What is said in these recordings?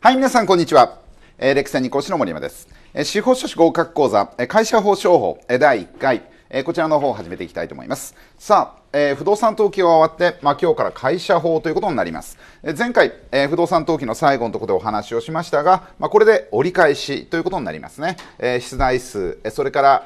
はい、皆さん、こんにちは。えー、歴戦に講師の森山です。えー、司法書士合格講座、えー、会社法商法、えー、第1回、えー、こちらの方を始めていきたいと思います。さあ、えー、不動産登記が終わって、まあ、今日から会社法ということになります。え前回、えー、不動産登記の最後のところでお話をしましたが、まあ、これで折り返しということになりますね。えー、出題数、それから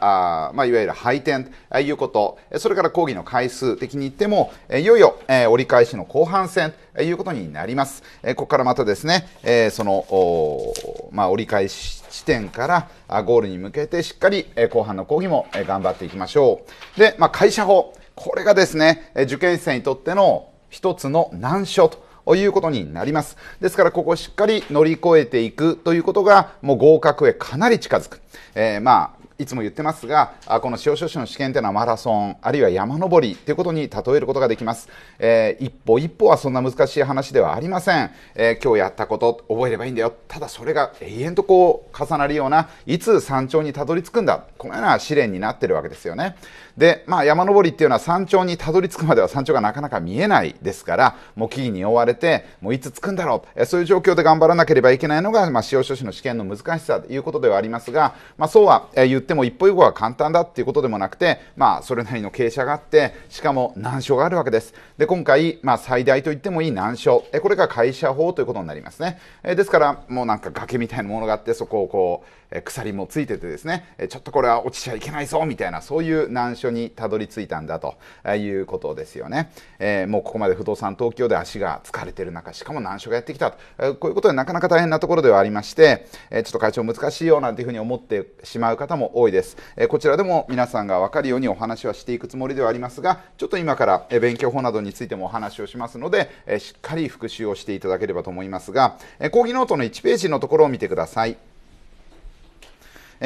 あ、まあ、いわゆる配点ということ、それから講義の回数的に言っても、いよいよ、え折り返しの後半戦ということになります。えここからまたですね、えその、まあ、折り返し地点からゴールに向けてしっかり後半の講義も頑張っていきましょう。で、まあ、会社法。これがですね、受験生にとっての一つの難所ということになります。ですから、ここをしっかり乗り越えていくということが、もう合格へかなり近づく。えー、まあ、いつも言ってますが、この法書士の試験というのはマラソン、あるいは山登りということに例えることができます。えー、一歩一歩はそんな難しい話ではありません。えー、今日やったこと、覚えればいいんだよ。ただそれが永遠とこう重なるような、いつ山頂にたどり着くんだ、このような試練になっているわけですよね。で、まあ、山登りっていうのは山頂にたどり着くまでは山頂がなかなか見えないですからもう木々に覆われてもういつ着くんだろうそういう状況で頑張らなければいけないのが、まあ、使用書士の試験の難しさということではありますが、まあ、そうは言っても一歩一歩は簡単だっていうことでもなくて、まあ、それなりの傾斜があってしかも難所があるわけですで今回、まあ、最大と言ってもいい難所これが会社法ということになりますねですからもうなんか崖みたいなものがあってそこをこう鎖もついててですねちょっとこれは落ちちゃいけないぞみたいなそういう難所所にたどり着いたんだということですよね。えー、もうここまで不動産東京で足が疲れてる中しかも難所がやってきたと、えー、こういうことでなかなか大変なところではありまして、えー、ちょっと会長難しいよなんていうふうに思ってしまう方も多いです。えこちらでも皆さんが分かるようにお話はしていくつもりではありますがちょっと今から勉強法などについてもお話をしますので、えしっかり復習をしていただければと思いますが、え講義ノートの1ページのところを見てください。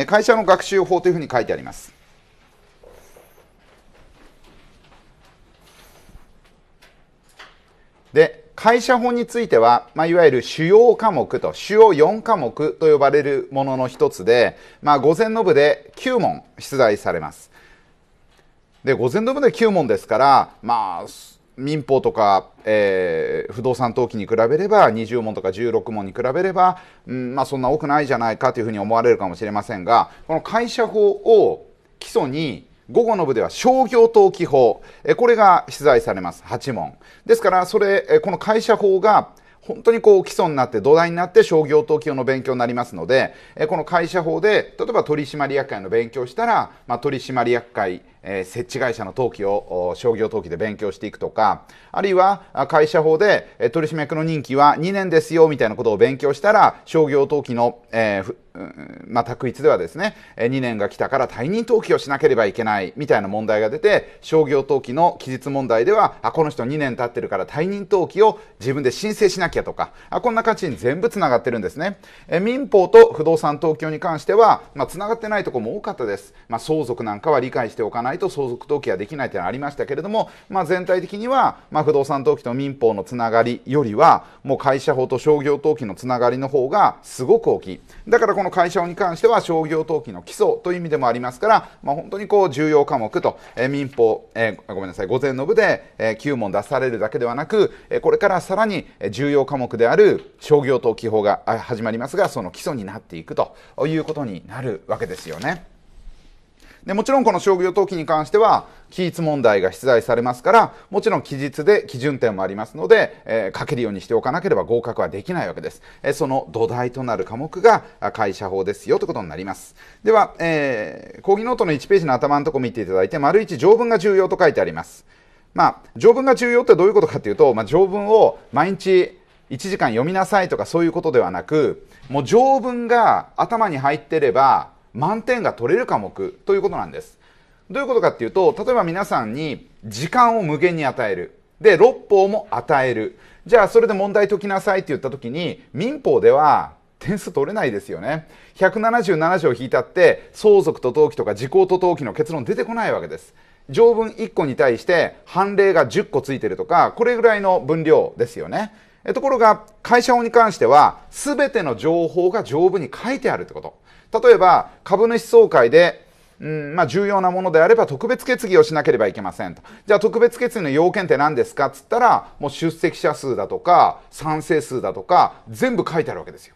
会社の学習法というふうに書いてあります。で会社法については、まあ、いわゆる主要科目と主要4科目と呼ばれるものの一つで、まあ、午前の部で9問出題されます。で午前の部で9問ですから、まあ、民法とか、えー、不動産登記に比べれば20問とか16問に比べれば、うんまあ、そんな多くないじゃないかというふうに思われるかもしれませんがこの会社法を基礎に午後の部では商業登記法、これが出題されます、8問。ですから、それ、この会社法が、本当にこう基礎になって土台になって商業登記法の勉強になりますので、この会社法で、例えば取締役会の勉強したら、まあ、取締役会、えー、設置会社の登記を商業登記で勉強していくとか、あるいは会社法で取締役の任期は2年ですよみたいなことを勉強したら、商業登記の、えーまあ、択一ではですね、2年が来たから退任登記をしなければいけないみたいな問題が出て、商業登記の期日問題では、あ、この人2年経ってるから退任登記を自分で申請しなきゃとか、あこんな感じに全部つながってるんですね。え民法と不動産登記に関しては、まあ、つながってないとこも多かったです。まあ、相続なんかは理解しておかないと相続登記はできないというのはありましたけれども、まあ、全体的には、ま不動産登記と民法のつながりよりは、もう会社法と商業登記のつながりの方がすごく大きい。だからこのの会社に関しては商業登記の基礎という意味でもありますから、まあ、本当にこう重要科目と、え民法、えごめんなさい、午前の部で、え9問出されるだけではなく、えこれからさらに重要科目である商業登記法が始まりますが、その基礎になっていくということになるわけですよね。で、もちろんこの商業登記に関しては、記述問題が出題されますから、もちろん記述で基準点もありますので、えー、書けるようにしておかなければ合格はできないわけです。えー、その土台となる科目が会社法ですよということになります。では、えー、講義ノートの1ページの頭のとこ見ていただいて、丸1、条文が重要と書いてあります。まあ、条文が重要ってどういうことかというと、まあ、条文を毎日1時間読みなさいとかそういうことではなく、もう条文が頭に入ってれば、満点が取れる科目ということなんです。どういうことかっていうと、例えば皆さんに時間を無限に与える。で、六法も与える。じゃあ、それで問題解きなさいって言った時に、民法では点数取れないですよね。177条引いたって、相続と登記とか時効と登記の結論出てこないわけです。条文1個に対して判例が10個ついてるとか、これぐらいの分量ですよね。ところが、会社法に関しては、全ての情報が条文に書いてあるってこと。例えば株主総会でうんまあ、重要なものであれば特別決議をしなければいけませんと。じゃあ特別決議の要件って何ですかっつったらもう出席者数だとか賛成数だとか全部書いてあるわけですよ。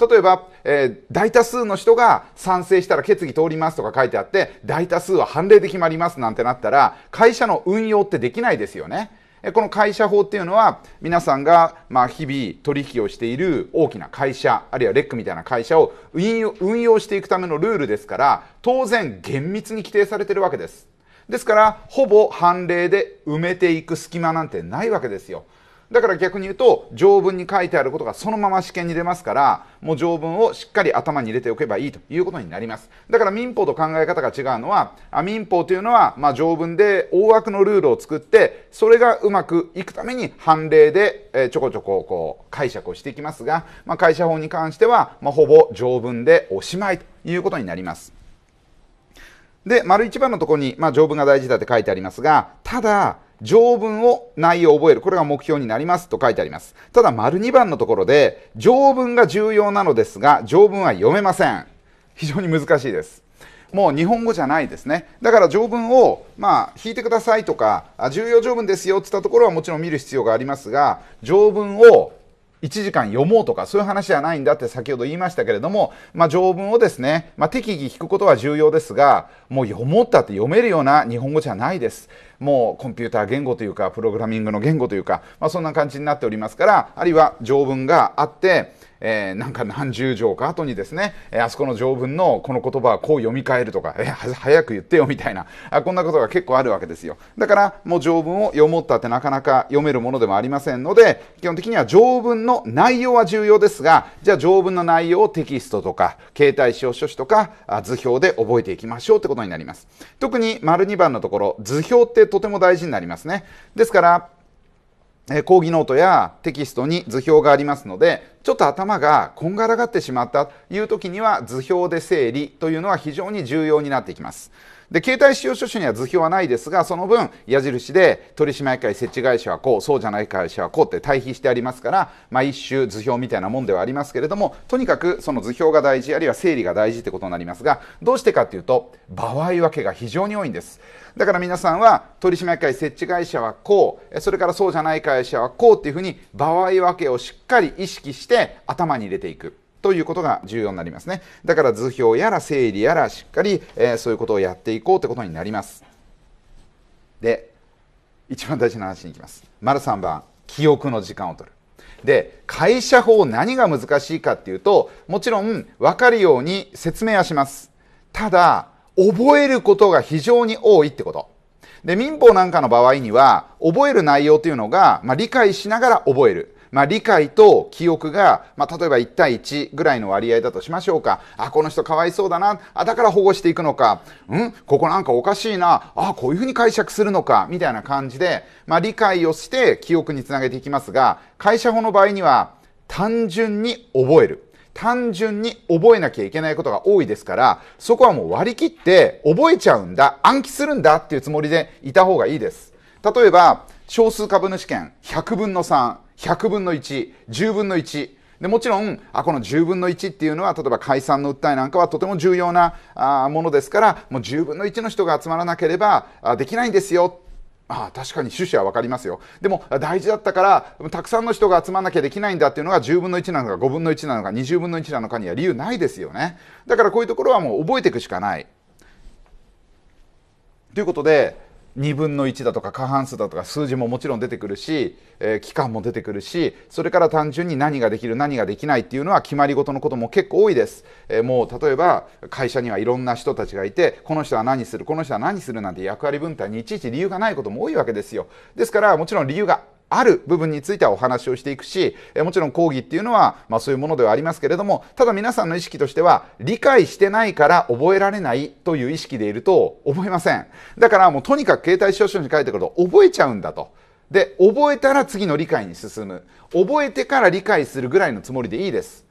例えば、えー、大多数の人が賛成したら決議通りますとか書いてあって大多数は判例で決まりますなんてなったら会社の運用ってできないですよね。この会社法っていうのは皆さんがま日々取引をしている大きな会社あるいはレックみたいな会社を運用していくためのルールですから当然厳密に規定されてるわけです。ですからほぼ判例で埋めていく隙間なんてないわけですよ。だから逆に言うと条文に書いてあることがそのまま試験に出ますからもう条文をしっかり頭に入れておけばいいということになりますだから民法と考え方が違うのはあ民法というのは、まあ、条文で大枠のルールを作ってそれがうまくいくために判例で、えちょこちょここう解釈をしていきますが、まあ、会社法に関しては、まあ、ほぼ条文でおしまいということになりますで、丸一番のところに、まあ、条文が大事だって書いてありますが、ただ、条文を内容を覚える。これが目標になりますと書いてあります。ただ、丸2番のところで、条文が重要なのですが、条文は読めません。非常に難しいです。もう日本語じゃないですね。だから条文を、まあ、引いてくださいとか、重要条文ですよって言ったところはもちろん見る必要がありますが、条文を1時間読もうとかそういう話じゃないんだって先ほど言いましたけれども、まあ、条文をですね、まあ、適宜聞くことは重要ですがもう読もうったって読めるような日本語じゃないです。もうコンピューター言語というかプログラミングの言語というか、まあ、そんな感じになっておりますからあるいは条文があってえー、なんか何十条か後にですね、えー、あそこの条文のこの言葉はこう読み替えるとか、えー、早く言ってよみたいなあ、こんなことが結構あるわけですよ。だから、もう条文を読もうったってなかなか読めるものでもありませんので、基本的には条文の内容は重要ですが、じゃあ条文の内容をテキストとか、携帯使用書士とか、図表で覚えていきましょうってことになります。特に、丸2番のところ、図表ってとても大事になりますね。ですから、講義ノートやテキストに図表がありますのでちょっと頭がこんがらがってしまったという時には図表で整理というのは非常に重要になってきます。で携帯使用書士には図表はないですがその分矢印で取締役会設置会社はこうそうじゃない会社はこうって対比してありますから、まあ、一種図表みたいなもんではありますけれどもとにかくその図表が大事あるいは整理が大事ってことになりますがどうしてかっていうと場合分けが非常に多いんですだから皆さんは取締役会設置会社はこうそれからそうじゃない会社はこうっていうふうに場合分けをしっかり意識して頭に入れていく。ということが重要になりますね。だから図表やら整理やらしっかり、えー、そういうことをやっていこうということになります。で、一番大事な話にいきます。丸3番、記憶の時間を取る。で会社法何が難しいかっていうともちろん分かるように説明はしますただ覚えることが非常に多いってことで民法なんかの場合には覚える内容というのが、まあ、理解しながら覚えるまあ、理解と記憶が、まあ、例えば1対1ぐらいの割合だとしましょうか。あ、この人かわいそうだな。あ、だから保護していくのか。んここなんかおかしいな。あ、こういうふうに解釈するのか。みたいな感じで、まあ、理解をして記憶につなげていきますが、会社法の場合には、単純に覚える。単純に覚えなきゃいけないことが多いですから、そこはもう割り切って覚えちゃうんだ、暗記するんだっていうつもりでいた方がいいです。例えば、少数株主権100分の3、100分の1、10分の1。でもちろんあこの10分の1っていうのは例えば解散の訴えなんかはとても重要なあものですからもう10分の1の人が集まらなければあできないんですよああ確かに趣旨は分かりますよでも大事だったからたくさんの人が集まらなきゃできないんだっていうのが10分の1なのか5分の1なのか20分の1なのかには理由ないですよねだからこういうところはもう覚えていくしかないということで2分の1だとか過半数だとか数字ももちろん出てくるし、えー、期間も出てくるしそれから単純に何ができる何ができないっていうのは決まり事のことも結構多いです、えー、もう例えば会社にはいろんな人たちがいてこの人は何するこの人は何するなんて役割分担にいちいち理由がないことも多いわけですよですからもちろん理由がある部分についてはお話をしていくし、えもちろん講義っていうのは、まあ、そういうものではありますけれどもただ皆さんの意識としては理解してないから覚えられないという意識でいると思いませんだからもうとにかく携帯証書に書いてくると覚えちゃうんだとで覚えたら次の理解に進む覚えてから理解するぐらいのつもりでいいです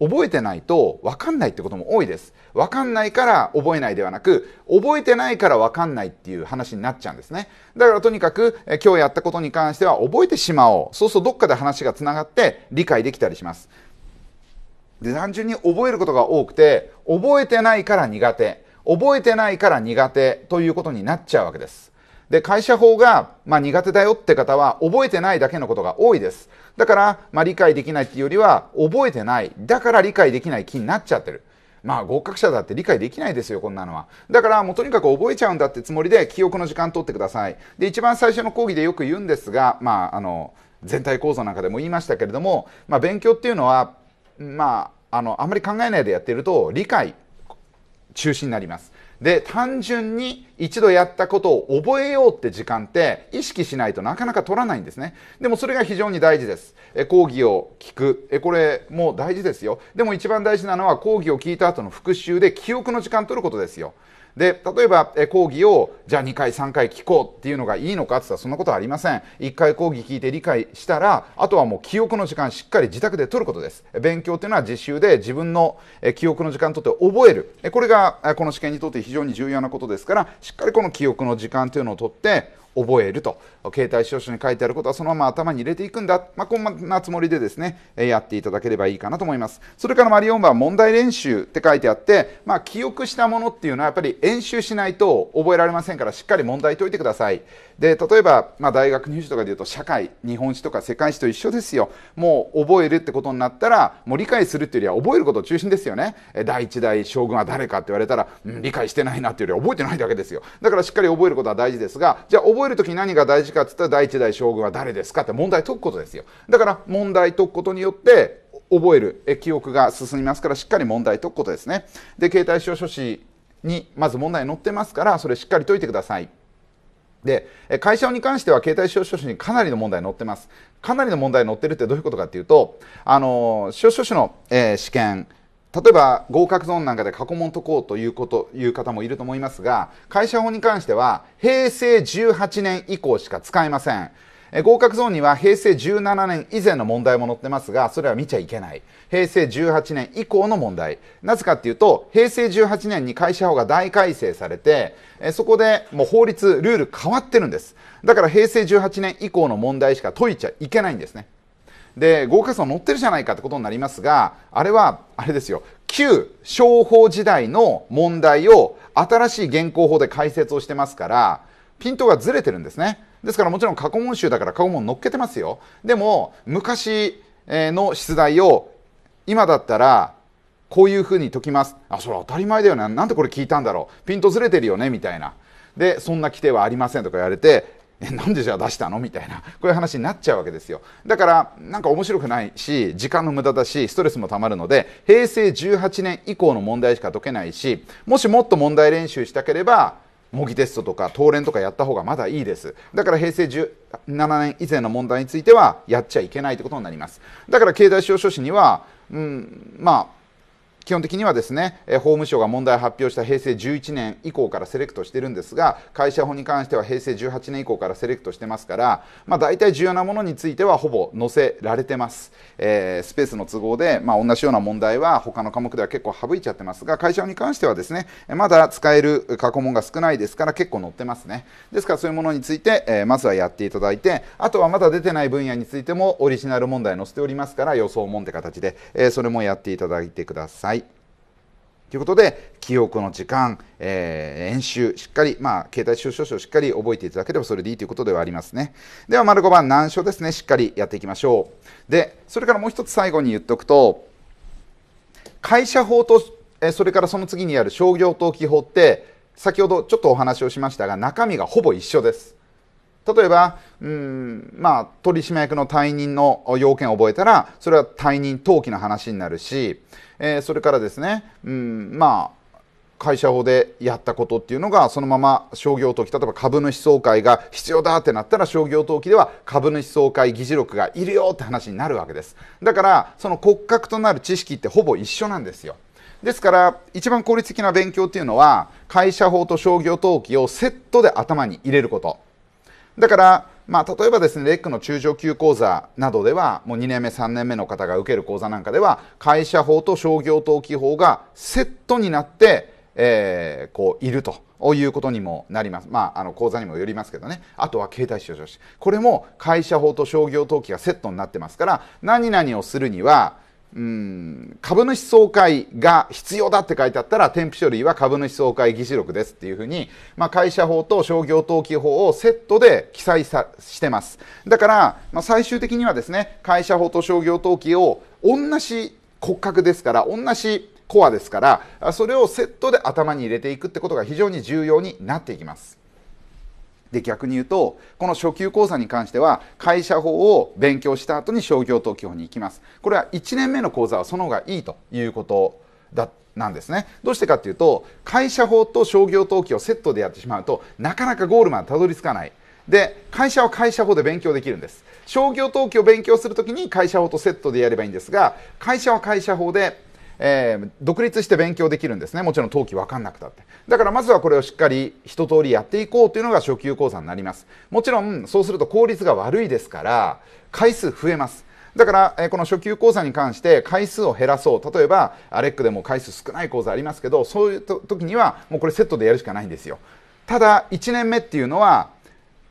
覚えてないと分かんないってことも多いですわかんないから覚えないではなく、覚えてないからわかんないっていう話になっちゃうんですね。だからとにかく、え今日やったことに関しては覚えてしまおう。そうするとどっかで話がつながって理解できたりします。で、単純に覚えることが多くて、覚えてないから苦手。覚えてないから苦手ということになっちゃうわけです。で、会社法が、まあ、苦手だよって方は覚えてないだけのことが多いです。だから、まあ、理解できないっていうよりは覚えてない。だから理解できない気になっちゃってる。まあ合格者だって理解できないですよ、こんなのは。だからもうとにかく覚えちゃうんだってつもりで記憶の時間取ってください。で、一番最初の講義でよく言うんですが、まああの、全体構造なんかでも言いましたけれども、まあ、勉強っていうのは、まあ、あのあまり考えないでやっていると理解中心になります。で、単純に一度やったことを覚えようって時間って意識しないとなかなか取らないんですね。でもそれが非常に大事です。え講義を聞くえ。これも大事ですよ。でも一番大事なのは講義を聞いた後の復習で記憶の時間取ることですよ。で例えば、え講義をじゃあ2回3回聞こうっていうのがいいのかって言ったらそんなことはありません1回講義聞いて理解したらあとはもう記憶の時間しっかり自宅で取ることです勉強っていうのは実習で自分の記憶の時間とって覚えるこれがこの試験にとって非常に重要なことですからしっかりこの記憶の時間というのを取って覚えると携帯証書に書いてあることはそのまま頭に入れていくんだ、まあ、こんなつもりでですねやっていただければいいかなと思いますそれからマリオンは問題練習って書いてあって、まあ、記憶したものっていうのはやっぱり演習しないと覚えられませんからしっかり問題解いてくださいで例えば、まあ、大学入試とかでいうと社会日本史とか世界史と一緒ですよもう覚えるってことになったらもう理解するっていうよりは覚えること中心ですよね第一代将軍は誰かって言われたら、うん、理解してないなっていうよりは覚えてないだけですよだからしっかり覚えることは大事ですがじゃあ覚え覚える時に何が大事かっつったら第一代将軍は誰ですかって問題解くことですよだから問題解くことによって覚える記憶が進みますからしっかり問題解くことですねで携帯用書士にまず問題載ってますからそれしっかり解いてくださいで会社に関しては携帯用書士にかなりの問題載ってますかなりの問題載ってるってどういうことかっていうとあの証書士の、えー、試験例えば合格ゾーンなんかで過去問解こうというこという方もいると思いますが会社法に関しては平成18年以降しか使えません合格ゾーンには平成17年以前の問題も載ってますがそれは見ちゃいけない平成18年以降の問題なぜかっていうと平成18年に会社法が大改正されてそこでもう法律ルール変わってるんですだから平成18年以降の問題しか解いちゃいけないんですねで豪華層乗ってるじゃないかってことになりますがあれはあれですよ旧商法時代の問題を新しい現行法で解説をしてますからピントがずれてるんですねですからもちろん過去問集だから過去問乗っけてますよでも昔の出題を今だったらこういうふうに解きますあそれ当たり前だよねなんでこれ聞いたんだろうピントずれてるよねみたいなでそんな規定はありませんとか言われてえなんでじゃあ出したのみたいなこういう話になっちゃうわけですよだからなんか面白くないし時間の無駄だしストレスもたまるので平成18年以降の問題しか解けないしもしもっと問題練習したければ模擬テストとか答練とかやった方がまだいいですだから平成17年以前の問題についてはやっちゃいけないということになりますだから経済使用書士には、うん、まあ基本的にはですね法務省が問題を発表した平成11年以降からセレクトしてるんですが会社法に関しては平成18年以降からセレクトしてますから、まあ、大体重要なものについてはほぼ載せられてます、えー、スペースの都合で、まあ、同じような問題は他の科目では結構省いちゃってますが会社法に関してはですねまだ使える過去問が少ないですから結構載ってますねですからそういうものについて、えー、まずはやっていただいてあとはまだ出てない分野についてもオリジナル問題載せておりますから予想問って形で、えー、それもやっていただいてくださいということで記憶の時間、えー、演習しっかり、まあ、携帯収集書をしっかり覚えていただければそれでいいということではありますねでは丸5番難所ですねしっかりやっていきましょうでそれからもう一つ最後に言っておくと会社法とそれからその次にある商業登記法って先ほどちょっとお話をしましたが中身がほぼ一緒です例えば、うん、まあ、取締役の退任の要件を覚えたら、それは退任登記の話になるし、えー、それからですね、うん、まあ、会社法でやったことっていうのがそのまま商業登記例えば株主総会が必要だってなったら商業登記では株主総会議事録がいるよって話になるわけですだからその骨格となる知識ってほぼ一緒なんですよですから一番効率的な勉強っていうのは会社法と商業登記をセットで頭に入れることだから、まあ、例えばですねレックの中上級講座などではもう2年目3年目の方が受ける講座なんかでは会社法と商業登記法がセットになって、えー、こういると。いうことにもなります。まあ、あの講座にもよりますけどね。あとは携帯使用書士。これも会社法と商業登記がセットになってますから、何々をするには、うん株主総会が必要だって書いてあったら添付書類は株主総会議事録ですっていうふうに、まあ、会社法と商業登記法をセットで記載さしてますだから、まあ、最終的にはですね会社法と商業登記を同じ骨格ですから同じコアですからそれをセットで頭に入れていくってことが非常に重要になっていきます。で逆に言うとこの初級講座に関しては会社法を勉強した後に商業登記法に行きますこれは1年目の講座はその方がいいということだなんですねどうしてかっていうと会社法と商業登記をセットでやってしまうとなかなかゴールまでたどり着かないで会社は会社法で勉強できるんです商業登記を勉強するときに会社法とセットでやればいいんですが会社は会社法でえー、独立して勉強できるんですねもちろん登記分かんなくたってだからまずはこれをしっかり一通りやっていこうというのが初級講座になりますもちろんそうすると効率が悪いですから回数増えますだから、えー、この初級講座に関して回数を減らそう例えばアレックでも回数少ない講座ありますけどそういう時にはもうこれセットでやるしかないんですよただ1年目っていうのは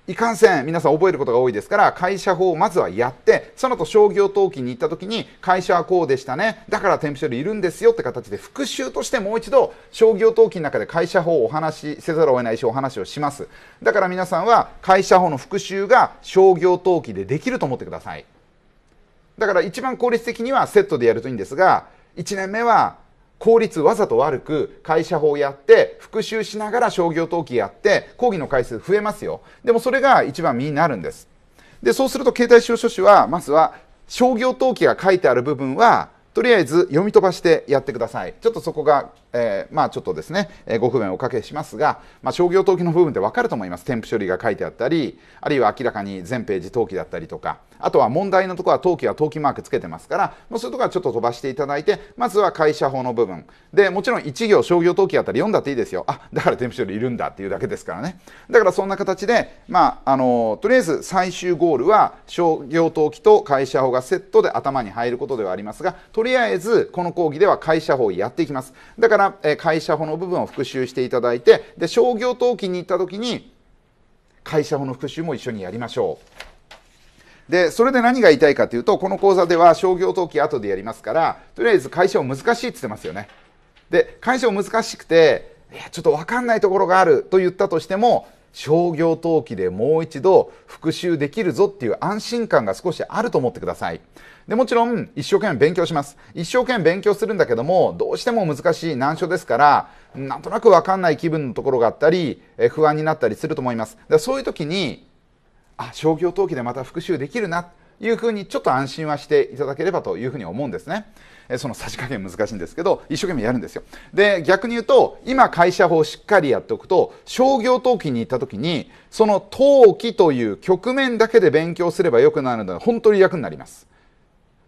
いかんせん皆さん覚えることが多いですから会社法をまずはやってその後商業登記に行った時に会社はこうでしたねだから添付書類いるんですよって形で復習としてもう一度商業登記の中で会社法をお話しせざるを得ないしお話をしますだから皆さんは会社法の復習が商業登記でできると思ってくださいだから一番効率的にはセットでやるといいんですが1年目は効率わざと悪く会社法やって復習しながら商業登記やって講義の回数増えますよでもそれが一番身になるんですでそうすると携帯使用書士はまずは商業登記が書いてある部分はとりあえず読み飛ばしてやってくださいちょっとそこがえー、まあちょっとですね、えー、ご不便をおかけしますが、まあ、商業登記の部分ってわかると思います。添付処理が書いてあったり、あるいは明らかに全ページ登記だったりとか、あとは問題のところは登記は登記マークつけてますから、もうそういうところはちょっと飛ばしていただいて、まずは会社法の部分。で、もちろん1行商業登記あたり読んだっていいですよ。あ、だから添付処理いるんだっていうだけですからね。だからそんな形で、まあ、あの、とりあえず最終ゴールは商業登記と会社法がセットで頭に入ることではありますが、とりあえずこの講義では会社法をやっていきます。だからから会社法の部分を復習していただいてで商業登記に行った時に会社法の復習も一緒にやりましょうでそれで何が言いたいかというとこの講座では商業登記後でやりますからとりあえず会社を難しいっつってますよねで会社を難しくていやちょっと分かんないところがあると言ったとしても商業登記でもう一度復習できるぞっていう安心感が少しあると思ってくださいで、もちろん、一生懸命勉強します。一生懸命勉強するんだけども、どうしても難しい難所ですから、なんとなくわかんない気分のところがあったり、え不安になったりすると思います。だそういう時に、あ、商業登記でまた復習できるな、というふうにちょっと安心はしていただければというふうに思うんですね。えその差し加減難しいんですけど、一生懸命やるんですよ。で、逆に言うと、今会社法をしっかりやっておくと、商業登記に行った時に、その登記という局面だけで勉強すればよくなるので、本当に役になります。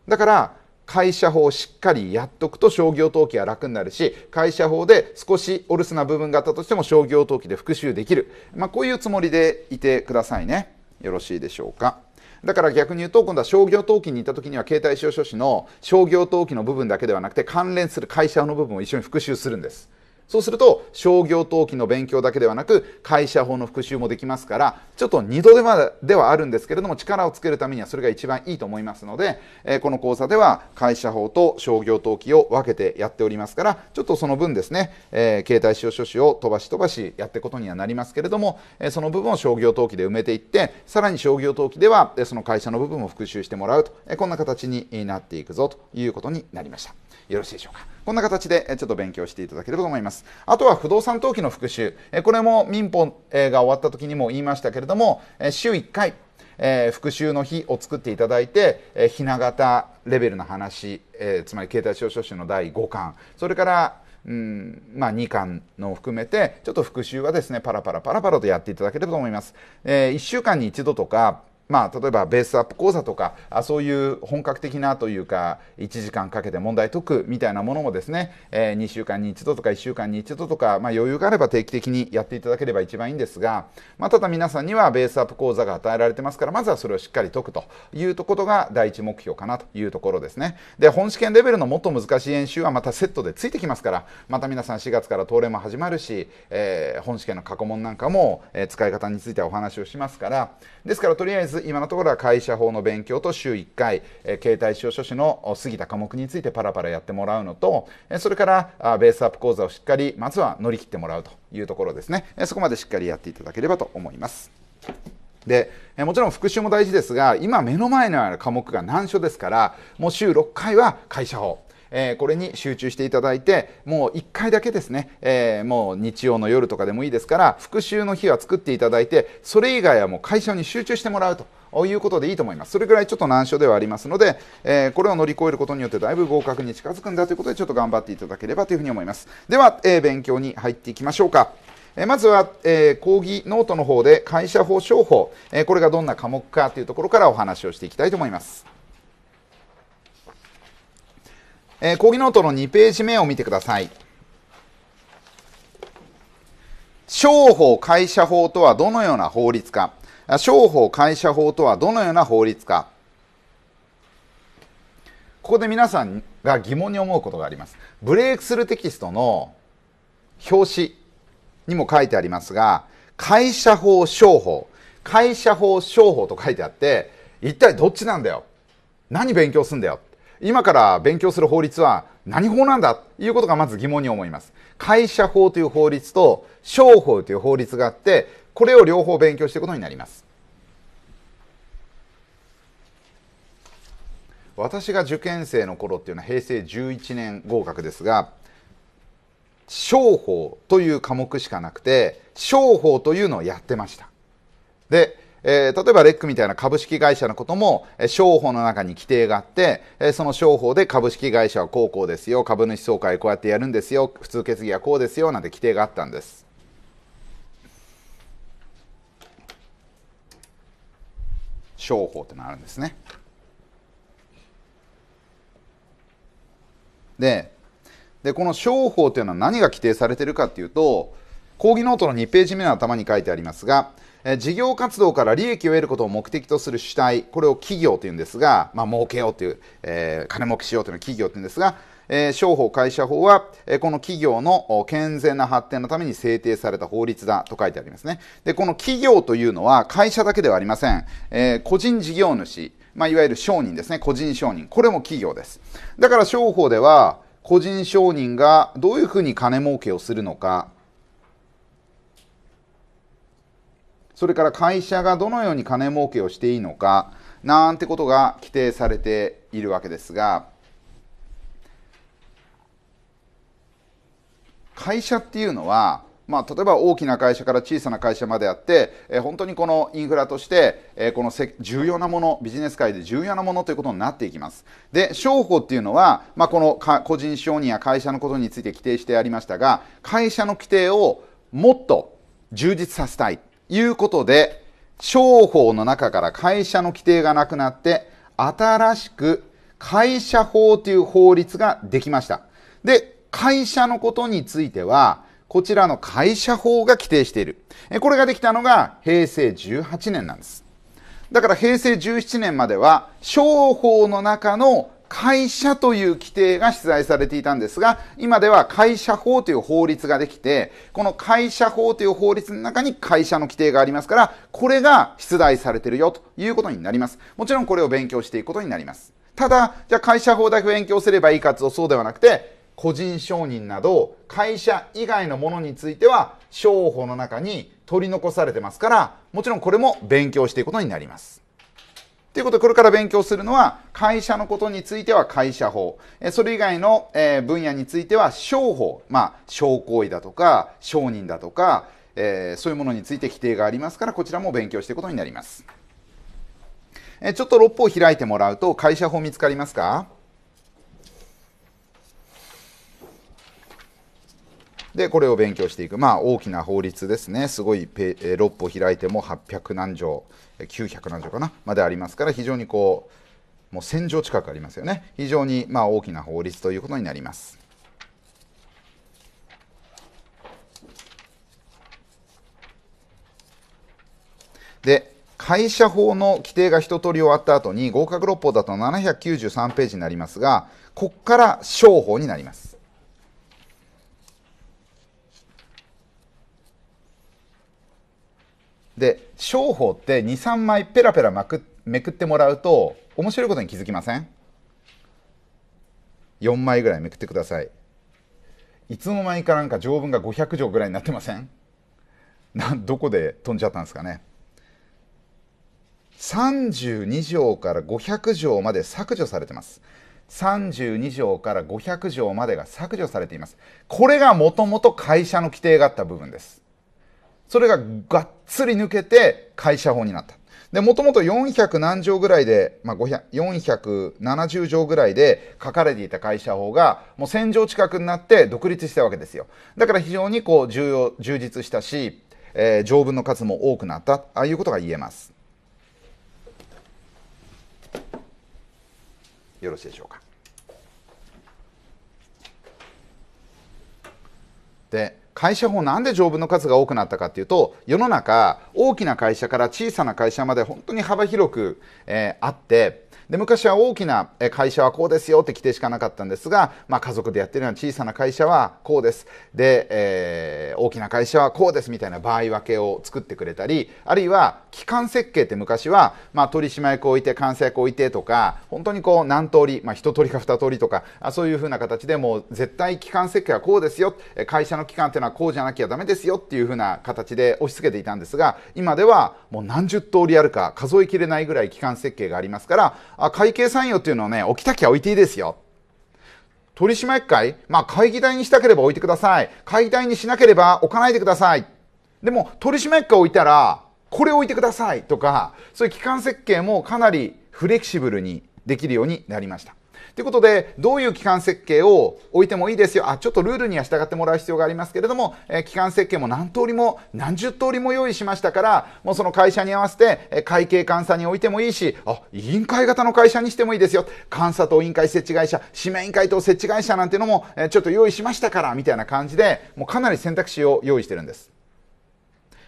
だから会社法をしっかりやっとくと商業登記は楽になるし会社法で少しお留守な部分があったとしても商業登記で復習できる、まあ、こういうつもりでいてくださいねよろしいでしょうかだから逆に言うと今度は商業登記に行った時には携帯使用書士の商業登記の部分だけではなくて関連する会社の部分を一緒に復習するんですそうすると商業登記の勉強だけではなく会社法の復習もできますからちょっと2度ではではあるんですけれども力をつけるためにはそれが一番いいと思いますので、えこの講座では会社法と商業登記を分けてやっておりますからちょっとその分ですね、え携帯使用書士を飛ばし飛ばしやっていくことにはなりますけれども、えその部分を商業登記で埋めていってさらに商業登記ではその会社の部分を復習してもらうと、えこんな形になっていくぞということになりました。よろしいでしょうか。こんな形でちょっと勉強していただければと思います。あとは不動産登記の復習。これも民法が終わった時にも言いましたけれども、週1回、え復習の日を作っていただいて、えー、ひな形レベルの話、えつまり携帯証書集の第5巻、それから、うんまあ、2巻の含めて、ちょっと復習はですね、パラパラパラパラとやっていただければと思います。えー、1週間に1度とか、まあ、例えばベースアップ講座とかあそういう本格的なというか1時間かけて問題解くみたいなものもですね、えー、2週間に1度とか1週間に1度とか、まあ、余裕があれば定期的にやっていただければ一番いいんですが、まあ、ただ皆さんにはベースアップ講座が与えられてますからまずはそれをしっかり解くというところが第一目標かなというところですねで本試験レベルのもっと難しい演習はまたセットでついてきますからまた皆さん4月から東レも始まるし、えー、本試験の過去問なんかも、えー、使い方についてはお話をしますからですからとりあえずず今のところは会社法の勉強と週1回、えー、携帯使用書士の過ぎた科目についてパラパラやってもらうのと、えー、それからあベースアップ講座をしっかりまずは乗り切ってもらうというところですね、えー、そこまでしっかりやっていただければと思います。でもちろん復習も大事ですが今目の前のある科目が難所ですからもう週6回は会社法えー、これに集中していただいてもう1回だけですね、えー、もう日曜の夜とかでもいいですから復習の日は作っていただいてそれ以外はもう会社に集中してもらうと。いうことでいいと思いますそれぐらいちょっと難所ではありますので、えー、これを乗り越えることによってだいぶ合格に近づくんだということでちょっと頑張っていただければというふうに思いますでは、え勉強に入っていきましょうかえまずは、えー、講義ノートの方で会社法商法、えー、これがどんな科目かというところからお話をしていきたいと思います。えー、講義ノートの2ページ目を見てください。商法会社法とはどのような法律か。商法会社法とはどのような法律か。ここで皆さんが疑問に思うことがあります。ブレイクスルーテキストの表紙にも書いてありますが、会社法商法、会社法商法と書いてあって、一体どっちなんだよ何勉強すんだよ今から勉強する法律は何法なんだということがまず疑問に思います。会社法という法律と商法という法律があって、これを両方勉強していくことになります。私が受験生の頃っていうのは平成11年合格ですが、商法という科目しかなくて、商法というのをやってました。で、えー、例えばレックみたいな株式会社のことも、えー、商法の中に規定があって、えー、その商法で株式会社はこうこうですよ、株主総会こうやってやるんですよ、普通決議はこうですよ、なんて規定があったんです。商法ってのあるんですね。ででこの商法というのは何が規定されてるかっていうと講義ノートの2ページ目の頭に書いてありますが事業活動から利益を得ることを目的とする主体、これを企業というんですが、まあ、儲けようという、えー、金儲けしようというのは企業というんですが、えー、商法会社法は、えー、この企業の健全な発展のために制定された法律だと書いてありますね。で、この企業というのは会社だけではありません。えー、個人事業主、まあ、いわゆる商人ですね。個人商人。これも企業です。だから商法では、個人商人がどういうふうに金儲けをするのか、それから会社がどのように金儲けをしていいのかなんてことが規定されているわけですが会社っていうのはまあ、例えば大きな会社から小さな会社まであって、えー、本当にこのインフラとして、えー、このせ重要なものビジネス界で重要なものということになっていきますで商法っていうのは、まあ、この個人承認や会社のことについて規定してありましたが会社の規定をもっと充実させたいいうことで、商法の中から会社の規定がなくなって、新しく会社法という法律ができました。で、会社のことについては、こちらの会社法が規定している。これができたのが平成18年なんです。だから平成17年までは、商法の中の会社という規定が出題されていたんですが、今では会社法という法律ができて、この会社法という法律の中に会社の規定がありますから、これが出題されてるよということになります。もちろんこれを勉強していくことになります。ただ、じゃあ会社法だけ勉強すればいいかとそうではなくて、個人承認など会社以外のものについては商法の中に取り残されてますからもちろんこれも勉強していくことになります。ていうことで、これから勉強するのは、会社のことについては会社法、それ以外の分野については商法、まあ、商行為だとか、商人だとか、えー、そういうものについて規定がありますから、こちらも勉強していくことになります。えちょっと六法開いてもらうと、会社法見つかりますかで、これを勉強していく。まあ、大きな法律ですね。すごいえ6歩開いても800何条。900何十かなまでありますから非常にこうもう戦場近くありますよね非常にまあ大きな法律ということになります。で会社法の規定が一通り終わった後に合格六法だと793ページになりますがここから商法になります。で商法って23枚ペラペラまくめくってもらうと面白いことに気づきません ?4 枚ぐらいめくってくださいいつの間にかなんか条文が500条ぐらいになってませんなんどこで飛んじゃったんですかね32条から500条まで削除されてます32条から500条までが削除されていますこれがもともと会社の規定があった部分ですそれががっつり抜けて会社法になった。で、もともと400何条ぐらいで、まあ、470条ぐらいで書かれていた会社法が、もう1000条近くになって独立したわけですよ。だから非常にこう重要、充実したし、えー、条文の数も多くなった、ああいうことが言えます。よろしいでしょうか。で、会社法なんで条文の数が多くなったかっていうと世の中大きな会社から小さな会社まで本当に幅広く、えー、あってで昔は大きな会社はこうですよって規定しかなかったんですが、まあ、家族でやってるような小さな会社はこうですで、えー、大きな会社はこうですみたいな場合分けを作ってくれたりあるいは基幹設計って昔は、まあ、取締役を置いて監査役を置いてとか本当にこう何通り、まあ、1通りか2通りとかあそういうふうな形でもう絶対基幹設計はこうですよ会社の基幹っていうのはこうじゃなきゃダメですよっていうふうな形で押し付けていたんですが今ではもう何十通りあるか数えきれないぐらい基幹設計がありますからあ会計参与っていうのはね、置きたきゃ置いていいですよ。取締役会まあ、会議台にしたければ置いてください。会議台にしなければ置かないでください。でも、取締役会置いたら、これ置いてくださいとか、そういう機関設計もかなりフレキシブルにできるようになりました。ということで、どういう期間設計を置いてもいいですよ。あ、ちょっとルールには従ってもらう必要がありますけれども、えー、期間設計も何通りも、何十通りも用意しましたから、もうその会社に合わせて、え会計監査に置いてもいいし、あ、委員会型の会社にしてもいいですよ。監査と委員会設置会社、指名委員会と設置会社なんていうのも、えちょっと用意しましたから、みたいな感じで、もうかなり選択肢を用意してるんです。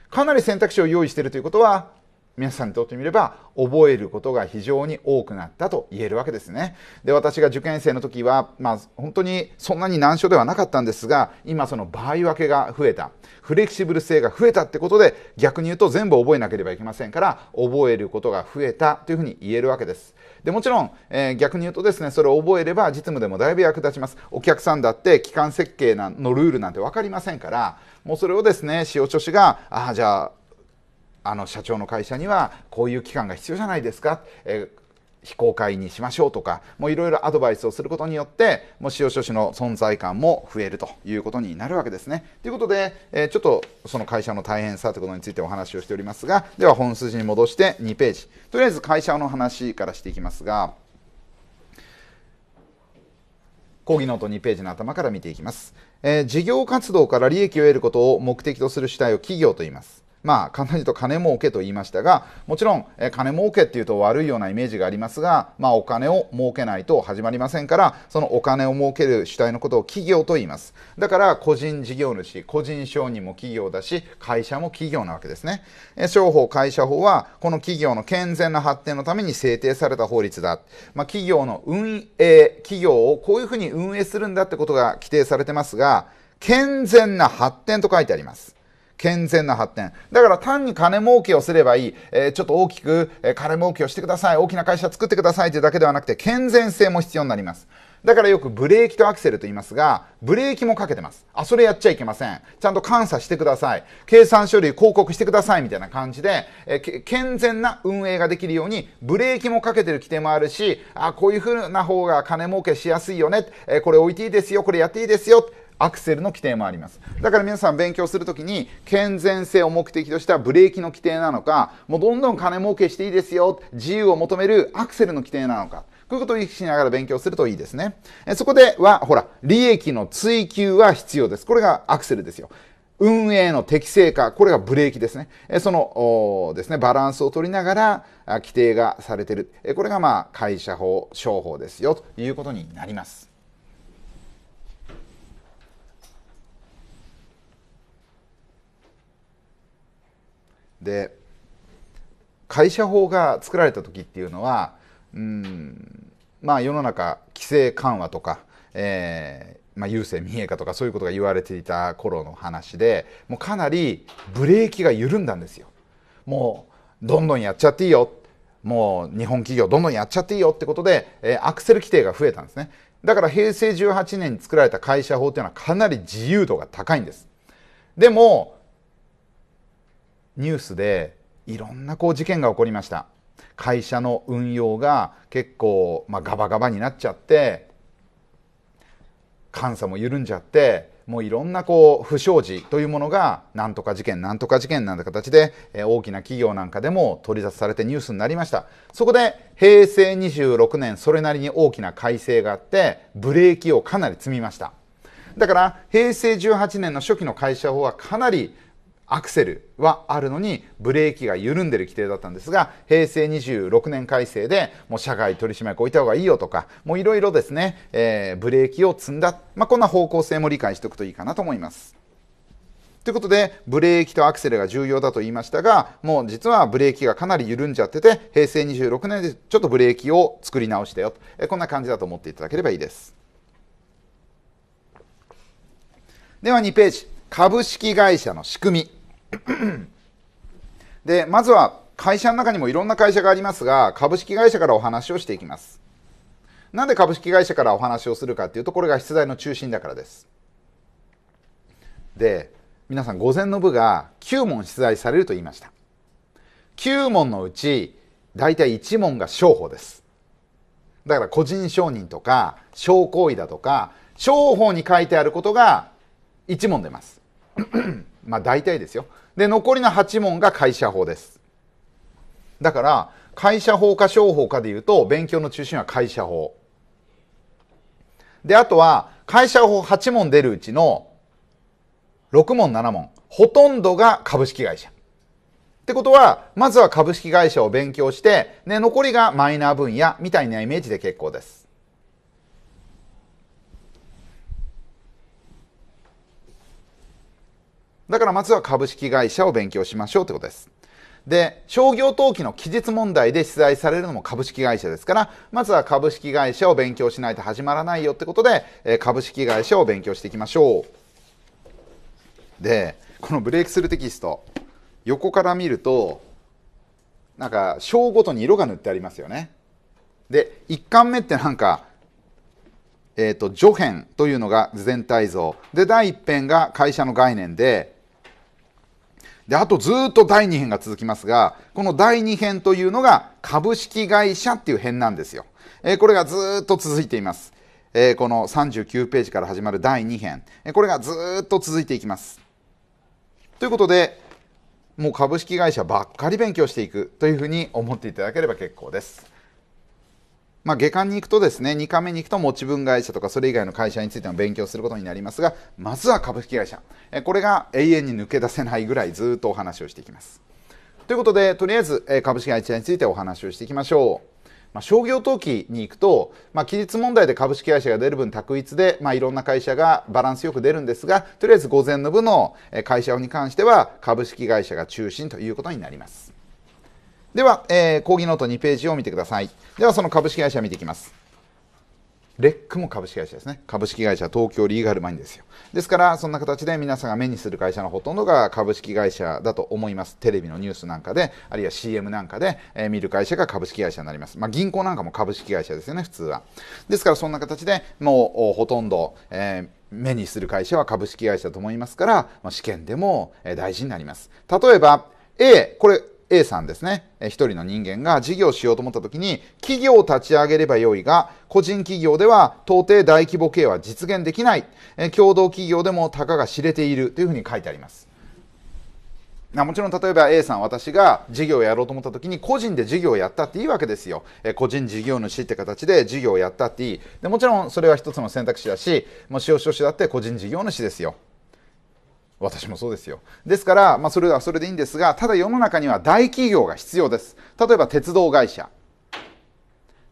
かなり選択肢を用意しているということは、皆さんにとってみれば覚えることが非常に多くなったと言えるわけですね。で私が受験生の時は、まあ、本当にそんなに難所ではなかったんですが今その場合分けが増えたフレキシブル性が増えたってことで逆に言うと全部覚えなければいけませんから覚えることが増えたというふうに言えるわけです。でもちろん、えー、逆に言うとですねそれを覚えれば実務でもだいぶ役立ちます。お客さんだって期間設計のルールなんて分かりませんからもうそれをですね使用書士がああじゃああの社長の会社にはこういう期間が必要じゃないですか、えー非公開にしましょうとかもういろいろアドバイスをすることによってもう使用書士の存在感も増えるということになるわけですね。ということで、えー、ちょっとその会社の大変さということについてお話をしておりますがでは本筋に戻して2ページとりあえず会社の話からしていきますが講義ノート2ページの頭から見ていきます、えー、事業活動から利益を得ることを目的とする主体を企業と言いますまあ、簡単に言うと金儲けと言いましたが、もちろん、え金儲けっていうと悪いようなイメージがありますが、まあ、お金を儲けないと始まりませんから、そのお金を儲ける主体のことを企業と言います。だから、個人事業主、個人商人も企業だし、会社も企業なわけですね。え商法会社法は、この企業の健全な発展のために制定された法律だ。まあ、企業の運営、企業をこういうふうに運営するんだってことが規定されてますが、健全な発展と書いてあります。健全な発展。だから単に金儲けをすればいい、えー、ちょっと大きく、えー、金儲けをしてください、大きな会社作ってくださいというだけではなくて、健全性も必要になります。だからよくブレーキとアクセルと言いますが、ブレーキもかけてます。あ、それやっちゃいけません。ちゃんと監査してください。計算書類広告してくださいみたいな感じで、え健全な運営ができるように、ブレーキもかけてる規定もあるし、あ、こういう風な方が金儲けしやすいよね。えこれ置いていいですよ。これやっていいですよ。アクセルの規定もありますだから皆さん勉強するときに健全性を目的としたブレーキの規定なのかもうどんどん金儲けしていいですよ自由を求めるアクセルの規定なのかこういうことを意識しながら勉強するといいですね。えそこでは、ほら、利益の追求は必要です。これがアクセルですよ。運営の適正化、これがブレーキですね。そのですね、バランスを取りながら規定がされている。これがまあ会社法、商法ですよということになります。で会社法が作られた時っていうのはうんまあ世の中規制緩和とか、えーまあ、郵政民営化とかそういうことが言われていた頃の話でもうかなりブレーキが緩んだんですよ。もうどんどんやっちゃっていいよもう日本企業どんどんやっちゃっていいよってことで、えー、アクセル規定が増えたんですねだから平成18年に作られた会社法っていうのはかなり自由度が高いんですでもニュースでいろんなこう事件が起こりました会社の運用が結構、まあ、ガバガバになっちゃって監査も緩んじゃってもういろんなこう不祥事というものが何とか事件何とか事件なんて形で大きな企業なんかでも取り沙汰されてニュースになりましたそこで平成26年それなりに大きな改正があってブレーキをかなり積みましただから平成18年の初期の会社法はかなりアクセルはあるのにブレーキが緩んでる規定だったんですが平成26年改正でもう社外取締役置いた方がいいよとかもういろいろですね、えー、ブレーキを積んだ、まあ、こんな方向性も理解しておくといいかなと思います。ということでブレーキとアクセルが重要だと言いましたがもう実はブレーキがかなり緩んじゃってて平成26年でちょっとブレーキを作り直したよとこんな感じだと思っていただければいいです。では2ページ株式会社の仕組み でまずは会社の中にもいろんな会社がありますが株式会社からお話をしていきますなんで株式会社からお話をするかっていうところが出題の中心だからですで皆さん午前の部が9問出題されると言いました9問のうち大体1問が商法ですだから個人承認とか商行為だとか商法に書いてあることが1問出ます まあ大体ですよで残りの8問が会社法ですだから会社法か商法かで言うと勉強の中心は会社法であとは会社法8問出るうちの6問7問ほとんどが株式会社ってことはまずは株式会社を勉強して、ね、残りがマイナー分野みたいなイメージで結構ですだからまずは株式会社を勉強しましょうってことです。で、商業登記の期日問題で出題されるのも株式会社ですから、まずは株式会社を勉強しないと始まらないよってことで、え株式会社を勉強していきましょう。で、このブレイクスルーテキスト、横から見ると、なんか、章ごとに色が塗ってありますよね。で、1巻目ってなんか、えっ、ー、と、序編というのが全体像。で、第1編が会社の概念で、で、あとずっと第2編が続きますが、この第2編というのが株式会社っていう編なんですよ。えー、これがずっと続いています。えー、この39ページから始まる第2編、えー、これがずっと続いていきます。ということで、もう株式会社ばっかり勉強していくというふうに思っていただければ結構です。まあ、下巻に行くとですね、2巻目に行くと持ち分会社とかそれ以外の会社についての勉強することになりますが、まずは株式会社。これが永遠に抜け出せないぐらいずっとお話をしていきます。ということで、とりあえず株式会社についてお話をしていきましょう。まあ、商業登記に行くと、まあ、期日問題で株式会社が出る分択一で、まあ、いろんな会社がバランスよく出るんですがとりあえず午前の部の会社に関しては株式会社が中心ということになります。では、えー、講義ノート2ページを見てください。では、その株式会社見ていきます。レックも株式会社ですね。株式会社東京リーガルマインですよ。ですから、そんな形で皆さんが目にする会社のほとんどが株式会社だと思います。テレビのニュースなんかで、あるいは CM なんかで、えー、見る会社が株式会社になります。まあ、銀行なんかも株式会社ですよね、普通は。ですから、そんな形でもうほとんど、えー目にする会社は株式会社と思いますから、まあ、試験でも大事になります。例えば、A、これ A さんですね、一人の人間が事業しようと思った時に、企業を立ち上げればよいが、個人企業では到底大規模経営は実現できない、共同企業でもたかが知れているというふうに書いてあります。もちろん例えば A さん私が事業をやろうと思った時に個人で事業をやったっていいわけですよ、え個人事業主って形で事業をやったっていいでもちろんそれは一つの選択肢だしもう使用書士だって個人事業主ですよ私もそうですよ。ですから、まあ、それはそれでいいんですが、ただ世の中には大企業が必要です。例えば鉄道会社、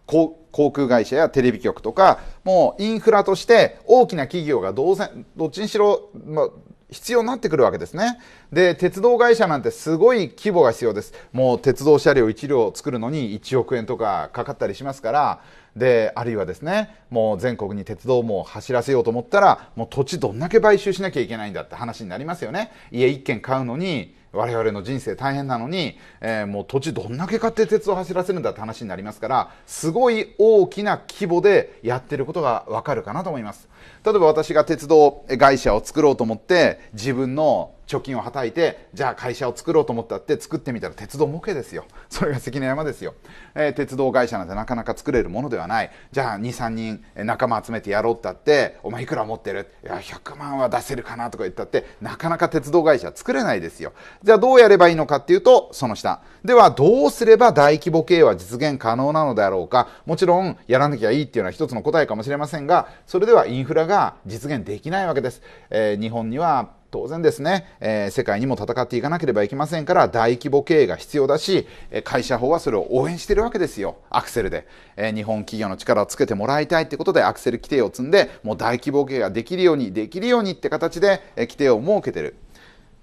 航空会社やテレビ局とか、もうインフラとして大きな企業がどうせどっちにしろ、まあ、必要になってくるわけですね。で鉄道会社なんてすごい規模が必要ですもう鉄道車両1両作るのに1億円とかかかったりしますからであるいはですねもう全国に鉄道も走らせようと思ったらもう土地どんだけ買収しなきゃいけないんだって話になりますよね家1軒買うのに我々の人生大変なのに、えー、もう土地どんだけ買って鉄を走らせるんだって話になりますからすごい大きな規模でやってることがわかるかなと思います例えば私が鉄道会社を作ろうと思って自分の貯金をはたいてじゃあ会社を作ろうと思ったって作ってみたら鉄道模型ですよそれが関根山ですよ、えー、鉄道会社なんてなかなか作れるものではないじゃあ23人仲間集めてやろうったってお前いくら持ってるいや100万は出せるかなとか言ったってなかなか鉄道会社作れないですよじゃあどうやればいいのかっていうとその下ではどうすれば大規模経営は実現可能なのであろうかもちろんやらなきゃいいっていうのは一つの答えかもしれませんがそれではインフラが実現できないわけです、えー、日本には当然ですね、えー、世界にも戦っていかなければいけませんから大規模経営が必要だし会社法はそれを応援してるわけですよアクセルで、えー、日本企業の力をつけてもらいたいってことでアクセル規定を積んでもう大規模経営ができるようにできるようにって形で、え規定を設けてる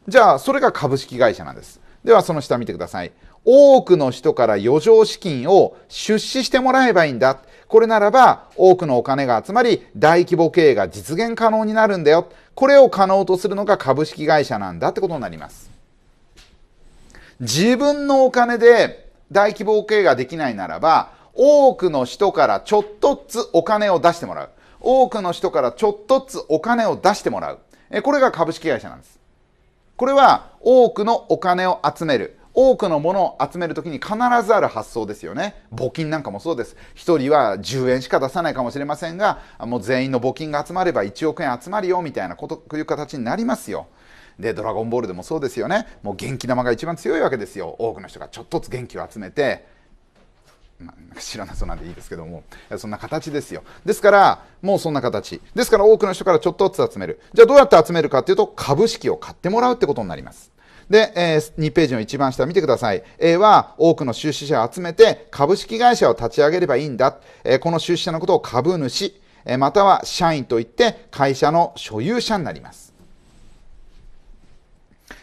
じゃあそれが株式会社なんですではその下見てください多くの人から余剰資金を出資してもらえばいいんだ。これならば多くのお金が集まり大規模経営が実現可能になるんだよ。これを可能とするのが株式会社なんだってことになります。自分のお金で大規模経営ができないならば多くの人からちょっとずつお金を出してもらう。多くの人からちょっとずつお金を出してもらう。これが株式会社なんです。これは多くのお金を集める。多くのものを集める時に必ずある発想ですよね募金なんかもそうです1人は10円しか出さないかもしれませんがもう全員の募金が集まれば1億円集まるよみたいなことという形になりますよで「ドラゴンボール」でもそうですよねもう元気玉が一番強いわけですよ多くの人がちょっとずつ元気を集めてまあ、知らなそうなんでいいですけどもそんな形ですよですからもうそんな形ですから多くの人からちょっとずつ集めるじゃあどうやって集めるかっていうと株式を買ってもらうってことになりますで、え2ページの一番下見てください。A は多くの出資者を集めて株式会社を立ち上げればいいんだ。えこの出資者のことを株主、えまたは社員といって会社の所有者になります。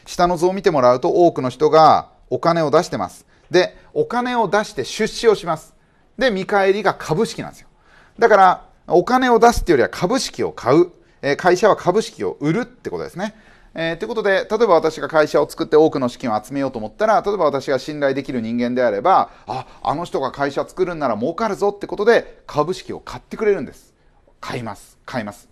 下の図を見てもらうと多くの人がお金を出してます。で、お金を出して出資をします。で、見返りが株式なんですよ。だから、お金を出すっていうよりは株式を買う。え会社は株式を売るってことですね。えー、ということで、例えば私が会社を作って多くの資金を集めようと思ったら、例えば私が信頼できる人間であれば、あ、あの人が会社作るんなら儲かるぞってことで、株式を買ってくれるんです。買います。買います。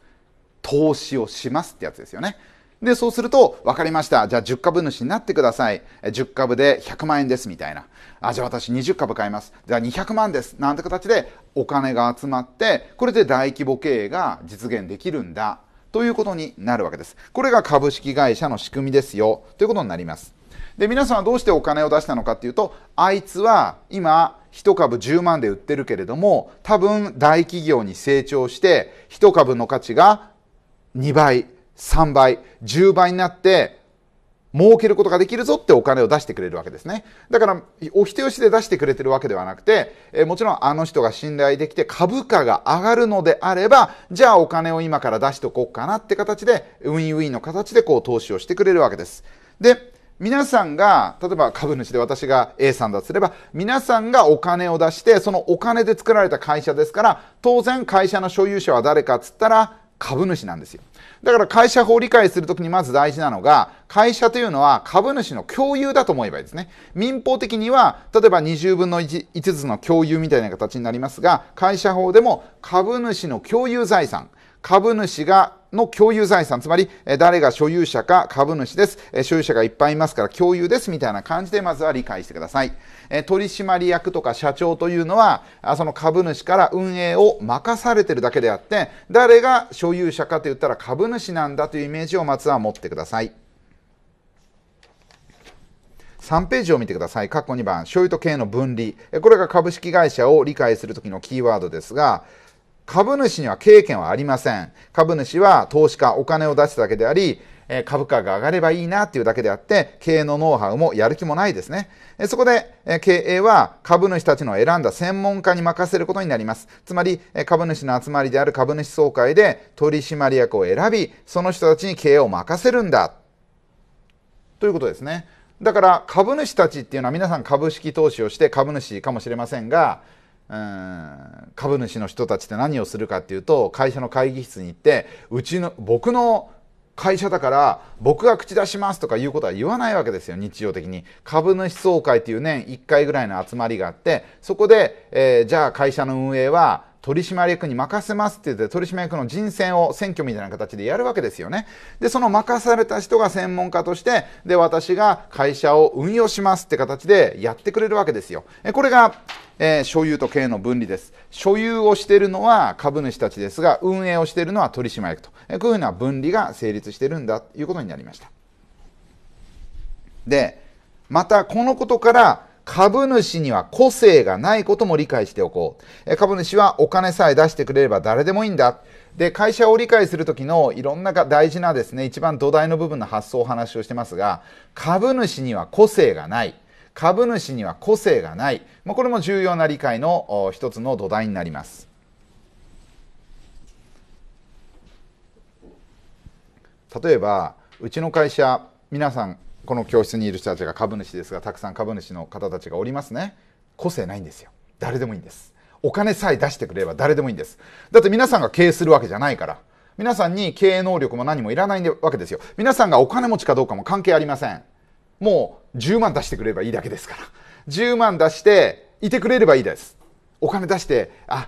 投資をしますってやつですよね。で、そうすると、分かりました。じゃあ10株主になってください。10株で100万円です、みたいな。あ、じゃあ私20株買います。じゃあ200万です。なんて形でお金が集まって、これで大規模経営が実現できるんだ、ということになるわけです。これが株式会社の仕組みですよということになります。で、皆さんはどうしてお金を出したのかっていうと、あいつは今、1株10万で売ってるけれども、多分大企業に成長して、1株の価値が2倍、3倍、10倍になって、儲けることができるぞってお金を出してくれるわけですね。だから、お人よしで出してくれてるわけではなくて、えもちろんあの人が信頼できて株価が上がるのであれば、じゃあお金を今から出しとこうかなって形で、ウィンウィンの形でこう投資をしてくれるわけです。で、皆さんが、例えば株主で私が A さんだとすれば、皆さんがお金を出して、そのお金で作られた会社ですから、当然会社の所有者は誰かっつったら株主なんですよ。だから会社法を理解するときにまず大事なのが、会社というのは株主の共有だと思えばいいですね。民法的には、例えば20分の 1, 5つの共有みたいな形になりますが、会社法でも株主の共有財産、株主がの共有財産、つまり誰が所有者か株主です。所有者がいっぱいいますから共有ですみたいな感じでまずは理解してください。え取締役とか社長というのはその株主から運営を任されてるだけであって誰が所有者かといったら株主なんだというイメージをまずは持ってください。3ページを見てください。括弧2番、所有と経営の分離。これが株式会社を理解するときのキーワードですが、株主には経営権はありません。株主は投資家、お金を出ただけであり、え株価が上がればいいなっていうだけであって、経営のノウハウもやる気もないですね。えそこで、え経営は株主たちの選んだ専門家に任せることになります。つまり、え株主の集まりである株主総会で取締役を選び、その人たちに経営を任せるんだ。ということですね。だから株主たちっていうのは皆さん株式投資をして株主かもしれませんが、うん株主の人たちって何をするかっていうと会社の会議室に行ってうちの僕の会社だから僕が口出しますとかいうことは言わないわけですよ日常的に株主総会という年1回ぐらいの集まりがあってそこで、えー、じゃあ会社の運営は取締役に任せますって言って取締役の人選を選挙みたいな形でやるわけですよね。で、その任された人が専門家として、で、私が会社を運用しますって形でやってくれるわけですよ。これがえー、所有と経営の分離です。所有をしているのは株主たちですが、運営をしているのは取締役と。えー、こういうふうな分離が成立してるんだということになりました。で、またこのことから、株主には個性がないことも理解しておこう。株主はお金さえ出してくれれば誰でもいいんだ。で、会社を理解するときのいろんな大事なですね、一番土台の部分の発想をお話をしてますが、株主には個性がない。株主には個性がない、まあ、これも重要な理解の一つの土台になります。例えばうちの会社皆さんこの教室にいる人たちが株主ですがたくさん株主の方たちがおりますね個性ないんですよ誰でもいいんですお金さえ出してくれれば誰でもいいんですだって皆さんが経営するわけじゃないから皆さんに経営能力も何もいらないわけですよ皆さんがお金持ちかどうかも関係ありませんもう10万出してくれればいいだけですから10万出していてくれればいいですお金出してあ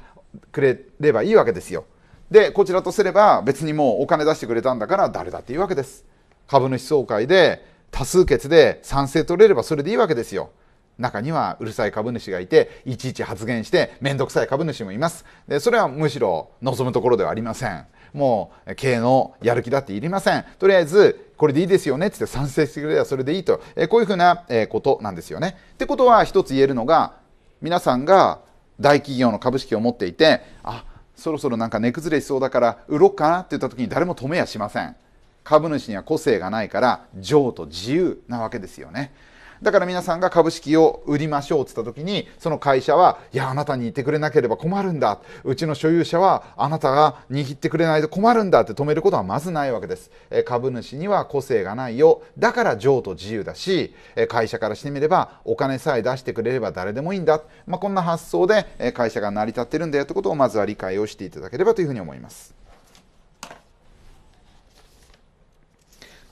くれればいいわけですよでこちらとすれば別にもうお金出してくれたんだから誰だっていうわけです株主総会で多数決で賛成取れればそれでいいわけですよ中にはうるさい株主がいていちいち発言して面倒くさい株主もいますでそれはむしろ望むところではありませんもう経営のやる気だっていりませんとりあえずこれでいいですよねって賛成してくれればそれでいいと、えこういうふうな、えことなんですよね。ってことは一つ言えるのが皆さんが大企業の株式を持っていてあそろそろなんか値崩れしそうだから売ろうかなって言った時に誰も止めやしません。株主には個性がないから譲と自由なわけですよね。だから皆さんが株式を売りましょうって言った時にその会社はいやあなたにいてくれなければ困るんだうちの所有者はあなたが握ってくれないと困るんだって止めることはまずないわけです株主には個性がないよだから譲渡自由だし会社からしてみればお金さえ出してくれれば誰でもいいんだ、まあ、こんな発想で会社が成り立ってるんだよってことをまずは理解をしていただければというふうに思います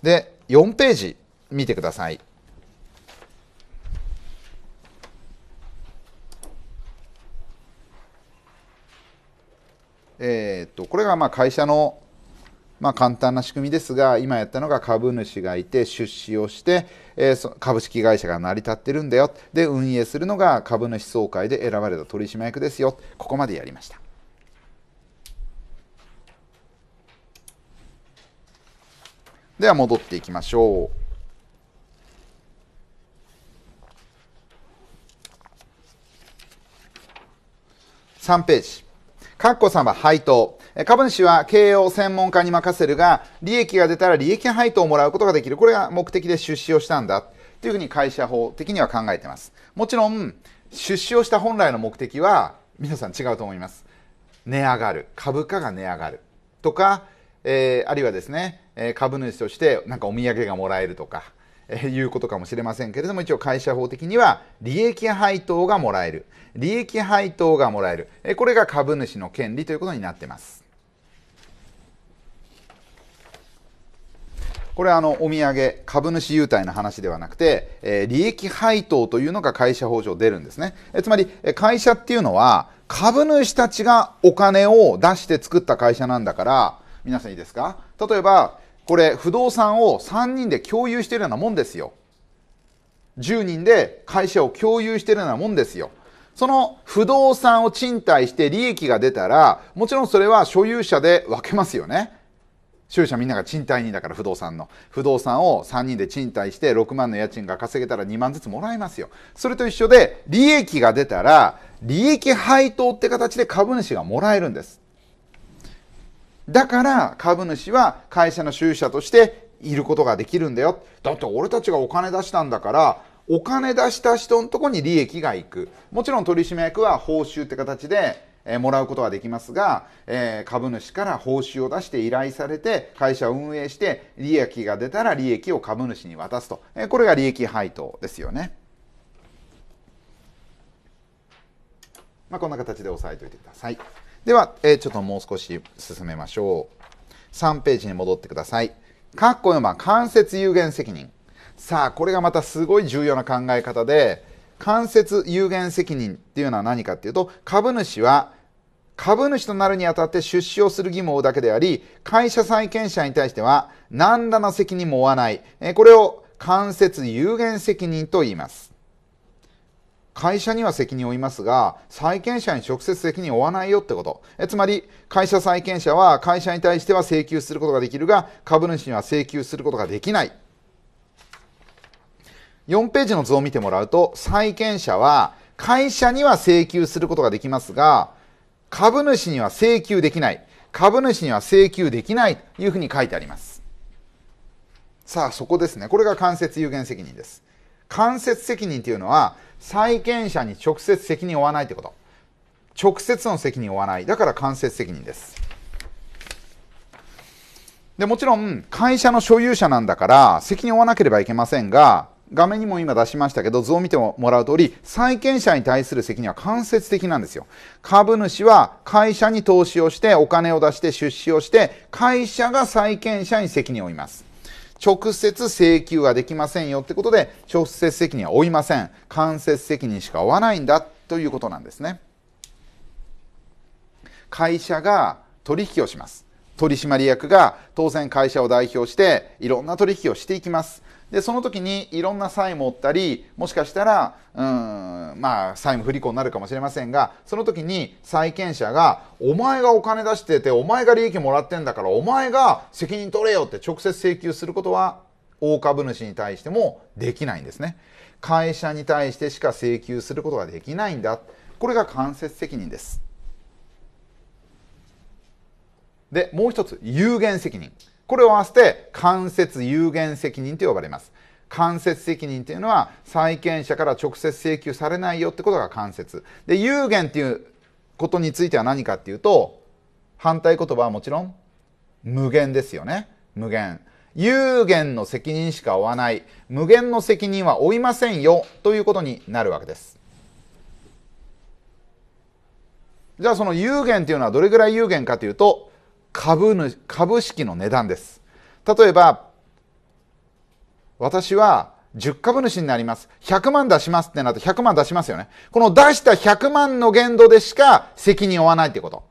で4ページ見てください。えー、とこれがまあ会社のまあ、簡単な仕組みですが、今やったのが株主がいて、出資をして、えー、株式会社が成り立ってるんだよ。で、運営するのが株主総会で選ばれた取締役ですよ。ここまでやりました。では戻っていきましょう。3ページ。かっこさんは配当。株主は経営を専門家に任せるが、利益が出たら利益配当をもらうことができる。これが目的で出資をしたんだ。というふうに会社法的には考えてます。もちろん、出資をした本来の目的は、皆さん違うと思います。値上がる。株価が値上がる。とか、えー、あるいはですね、株主としてなんかお土産がもらえるとか、えいうことかもしれませんけれども、一応会社法的には利益配当がもらえる。利益配当がもらえる。えこれが株主の権利ということになってます。これはあのお土産、株主優待の話ではなくて、え利益配当というのが会社法上出るんですね。えつまり、会社っていうのは株主たちがお金を出して作った会社なんだから、皆さんいいですか例えば、これ不動産を3人で共有してるようなもんですよ10人で会社を共有してるようなもんですよその不動産を賃貸して利益が出たらもちろんそれは所有者で分けますよね所有者みんなが賃貸人だから不動産の不動産を3人で賃貸して6万の家賃が稼げたら2万ずつもらえますよそれと一緒で利益が出たら利益配当って形で株主がもらえるんですだから株主は会社の収支者としていることができるんだよ。だって俺たちがお金出したんだから、お金出した人のとこに利益がいく。もちろん取締役は報酬って形で、えー、もらうことはできますが、えー、株主から報酬を出して依頼されて、会社を運営して、利益が出たら利益を株主に渡すと。えー、これが利益配当ですよね。まあ、こんな形で押さえておいてください。では、えー、ちょっともう少し進めましょう。3ページに戻ってください。括弧4番、間接有限責任。さあ、これがまたすごい重要な考え方で、間接有限責任っていうのは何かっていうと、株主は株主となるにあたって出資をする義務を負うだけであり、会社債権者に対しては何らの責任も負わない。これを間接有限責任と言います。会社には責任を負いますが、債権者に直接責任を負わないよってこと。えつまり、会社債権者は会社に対しては請求することができるが、株主には請求することができない。4ページの図を見てもらうと、債権者は会社には請求することができますが、株主には請求できない。株主には請求できないというふうに書いてあります。さあ、そこですね。これが間接有限責任です。間接責任というのは、債権者に直接責任を負わないってこと。直接の責任を負わない。だから間接責任です。で、もちろん会社の所有者なんだから責任を負わなければいけませんが、画面にも今出しましたけど、図を見てもらう通り、債権者に対する責任は間接的なんですよ。株主は会社に投資をして、お金を出して出資をして、会社が債権者に責任を負います。直接請求はできませんよってことで、直接責任は負いません。間接責任しか負わないんだということなんですね。会社が取引をします。取締役が当然会社を代表していろんな取引をしていきます。で、その時にいろんな債務を負ったり、もしかしたら、うん、まあ、債務不履行になるかもしれませんが、その時に債権者が、お前がお金出してて、お前が利益もらってんだから、お前が責任取れよって直接請求することは、大株主に対してもできないんですね。会社に対してしか請求することができないんだ。これが間接責任です。で、もう一つ、有限責任。これを合わせて、間接有限責任と呼ばれます。間接責任というのは、債権者から直接請求されないよってことが間接。で、有限っていうことについては何かっていうと、反対言葉はもちろん、無限ですよね。無限。有限の責任しか負わない。無限の責任は負いませんよ。ということになるわけです。じゃあその有限っていうのはどれぐらい有限かというと、株主株式の値段です例えば私は10株主になります100万出しますってなると100万出しますよねこの出した100万の限度でしか責任を負わないってこと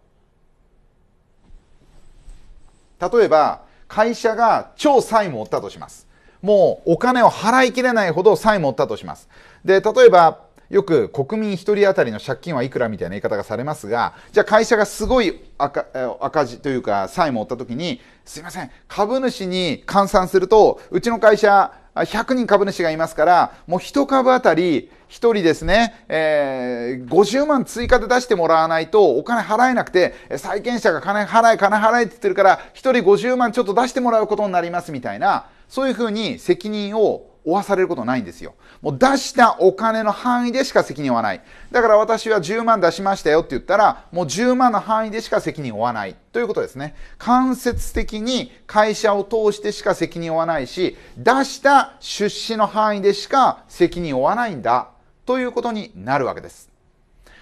例えば会社が超債務を負ったとしますもうお金を払いきれないほど債務を負ったとしますで例えばよく国民1人当たりの借金はいくらみたいな言い方がされますが、じゃあ会社がすごい赤赤字というか債務を負った時に、すいません、株主に換算すると、うちの会社100人株主がいますから、もう1株当たり1人ですね、えー、50万追加で出してもらわないとお金払えなくて、債権者が金払え、金払えって言ってるから、1人50万ちょっと出してもらうことになりますみたいな、そういうふうに責任を負わされることないんですよ。もう出したお金の範囲でしか責任を負わない。だから私は10万出しましたよって言ったら、もう10万の範囲でしか責任を負わない。ということですね。間接的に会社を通してしか責任を負わないし、出した出資の範囲でしか責任を負わないんだ。ということになるわけです。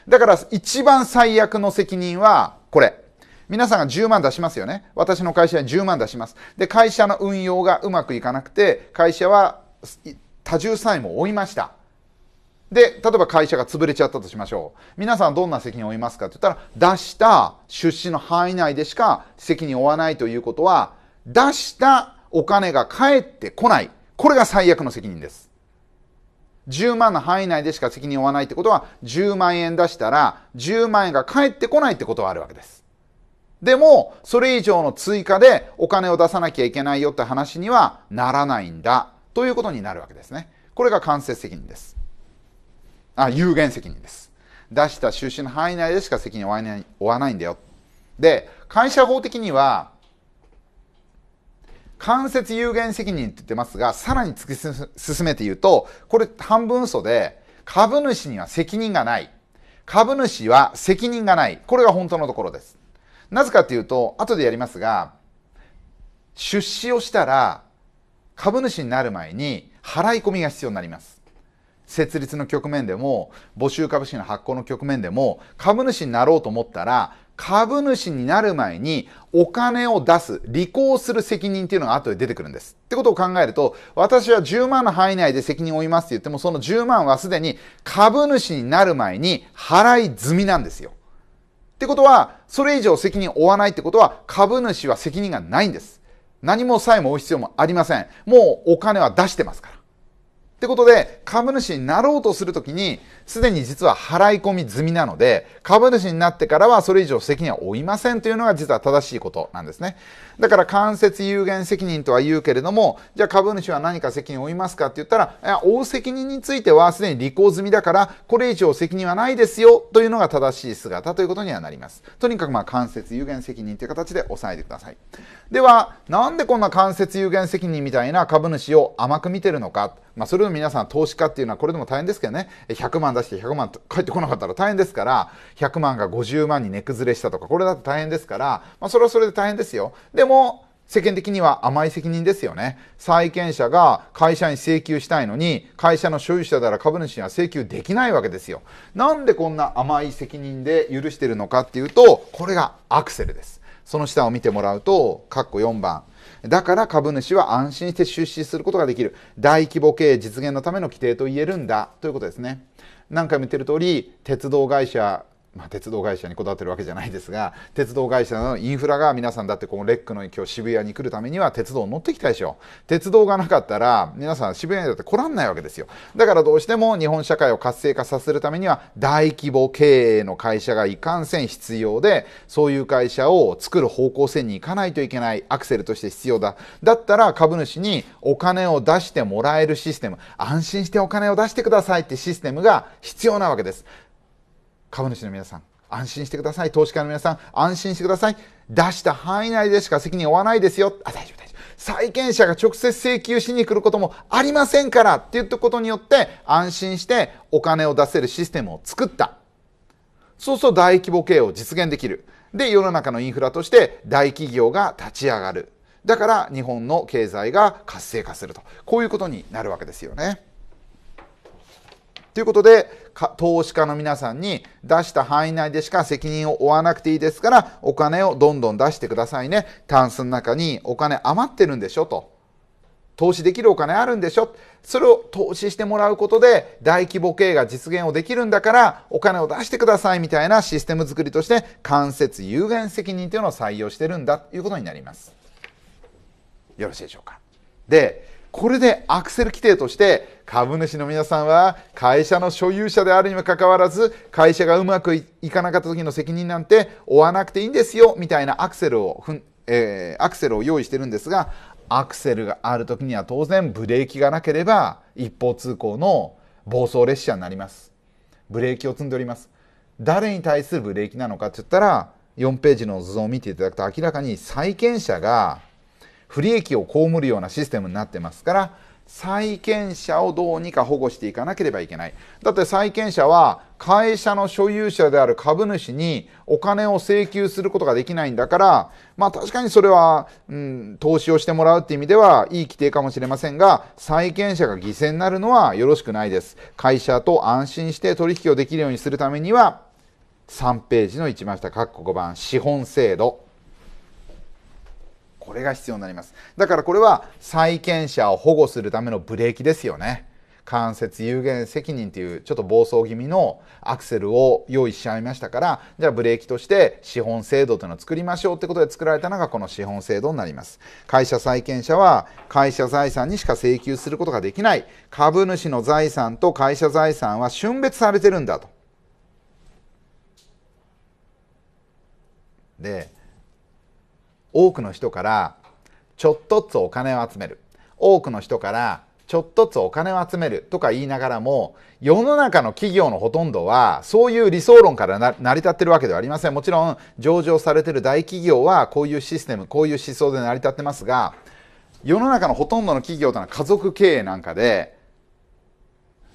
だから一番最悪の責任は、これ。皆さんが10万出しますよね。私の会社に10万出します。で、会社の運用がうまくいかなくて、会社は多重債務を負いました。で、例えば会社が潰れちゃったとしましょう。皆さんどんな責任を負いますかって言ったら、出した出資の範囲内でしか責任を負わないということは、出したお金が返ってこない。これが最悪の責任です。10万の範囲内でしか責任を負わないってことは、10万円出したら、10万円が返ってこないってことはあるわけです。でも、それ以上の追加でお金を出さなきゃいけないよって話にはならないんだ。ということになるわけですね。これが間接責任です。あ、有限責任です。出した収支の範囲内でしか責任を負わない負わないんだよ。で、会社法的には、間接有限責任って言ってますが、さらに突き進めて言うと、これ半分嘘で、株主には責任がない。株主は責任がない。これが本当のところです。なぜかっていうと、後でやりますが、出資をしたら、株主になる前に払い込みが必要になります。設立の局面でも募集株式の発行の局面でも株主になろうと思ったら株主になる前にお金を出す、履行する責任っていうのが後で出てくるんです。ってことを考えると、私は10万の範囲内で責任を負いますって言っても、その10万はすでに株主になる前に払い済みなんですよ。ってことは、それ以上責任を負わないってことは、株主は責任がないんです。何もさえも負う必要もありませんもうお金は出してますからってことで、株主になろうとするときに、すでに実は払い込み済みなので、株主になってからはそれ以上責任は負いませんというのが実は正しいことなんですね。だから間接有限責任とは言うけれども、じゃあ株主は何か責任を負いますかって言ったら、いや負う責任についてはすでに履行済みだから、これ以上責任はないですよというのが正しい姿ということにはなります。とにかくまあ間接有限責任という形で押さえてください。では、なんでこんな間接有限責任みたいな株主を甘く見てるのか。まあ、それを皆さん投資家っていうのはこれでも大変ですけどね100万出して100万返ってこなかったら大変ですから100万が50万に値崩れしたとかこれだと大変ですから、まあ、それはそれで大変ですよでも世間的には甘い責任ですよね債権者が会社に請求したいのに会社の所有者だら株主には請求できないわけですよなんでこんな甘い責任で許してるのかっていうとこれがアクセルですその下を見てもらうと、括弧4番、だから株主は安心して出資することができる大規模経営実現のための規定と言えるんだということですね何回も言ってる通り鉄道会社まあ、鉄道会社にこだわってるわけじゃないですが鉄道会社のインフラが皆さんだってこのレックの今日渋谷に来るためには鉄道乗ってきたでしょ鉄道がなかったら皆さん渋谷にだって来らんないわけですよだからどうしても日本社会を活性化させるためには大規模経営の会社がいかんせん必要でそういう会社を作る方向性に行かないといけないアクセルとして必要だだったら株主にお金を出してもらえるシステム安心してお金を出してくださいってシステムが必要なわけです株主の皆さん、安心してください。投資家の皆さん、安心してください。出した範囲内でしか責任を負わないですよ。あ、大丈夫、大丈夫。債権者が直接請求しに来ることもありませんからって言ったことによって、安心してお金を出せるシステムを作った。そうすると大規模経営を実現できる。で、世の中のインフラとして大企業が立ち上がる。だから日本の経済が活性化すると。こういうことになるわけですよね。ということで、投資家の皆さんに出した範囲内でしか責任を負わなくていいですから、お金をどんどん出してくださいね。タンスの中にお金余ってるんでしょと。投資できるお金あるんでしょそれを投資してもらうことで大規模経営が実現をできるんだからお金を出してくださいみたいなシステム作りとして間接有限責任というのを採用してるんだということになります。よろしいでしょうか。でこれでアクセル規定として株主の皆さんは会社の所有者であるにもかかわらず会社がうまくいかなかった時の責任なんて負わなくていいんですよみたいなアクセルをふん、えー、アクセルを用意してるんですがアクセルがある時には当然ブレーキがなければ一方通行の暴走列車になりますブレーキを積んでおります誰に対するブレーキなのかって言ったら4ページの図を見ていただくと明らかに債権者が不利益を被るようなシステムになってますから債権者をどうにか保護していかなければいけない。だって債権者は会社の所有者である株主にお金を請求することができないんだから、まあ確かにそれは、うん、投資をしてもらうって意味ではいい規定かもしれませんが、債権者が犠牲になるのはよろしくないです。会社と安心して取引をできるようにするためには、3ページの一番下、括弧5番、資本制度。これが必要になりますだからこれは債権者を保護するためのブレーキですよね間接有限責任というちょっと暴走気味のアクセルを用意しちゃいましたからじゃあブレーキとして資本制度というのを作りましょうってことで作られたのがこの資本制度になります会社債権者は会社財産にしか請求することができない株主の財産と会社財産は峻別されてるんだとで多くの人からちょっとずつお金を集める多くの人からちょっとずつお金を集めるとか言いながらも世の中の企業のほとんどはそういう理想論から成り立ってるわけではありませんもちろん上場されてる大企業はこういうシステムこういう思想で成り立ってますが世の中のほとんどの企業というのは家族経営なんかで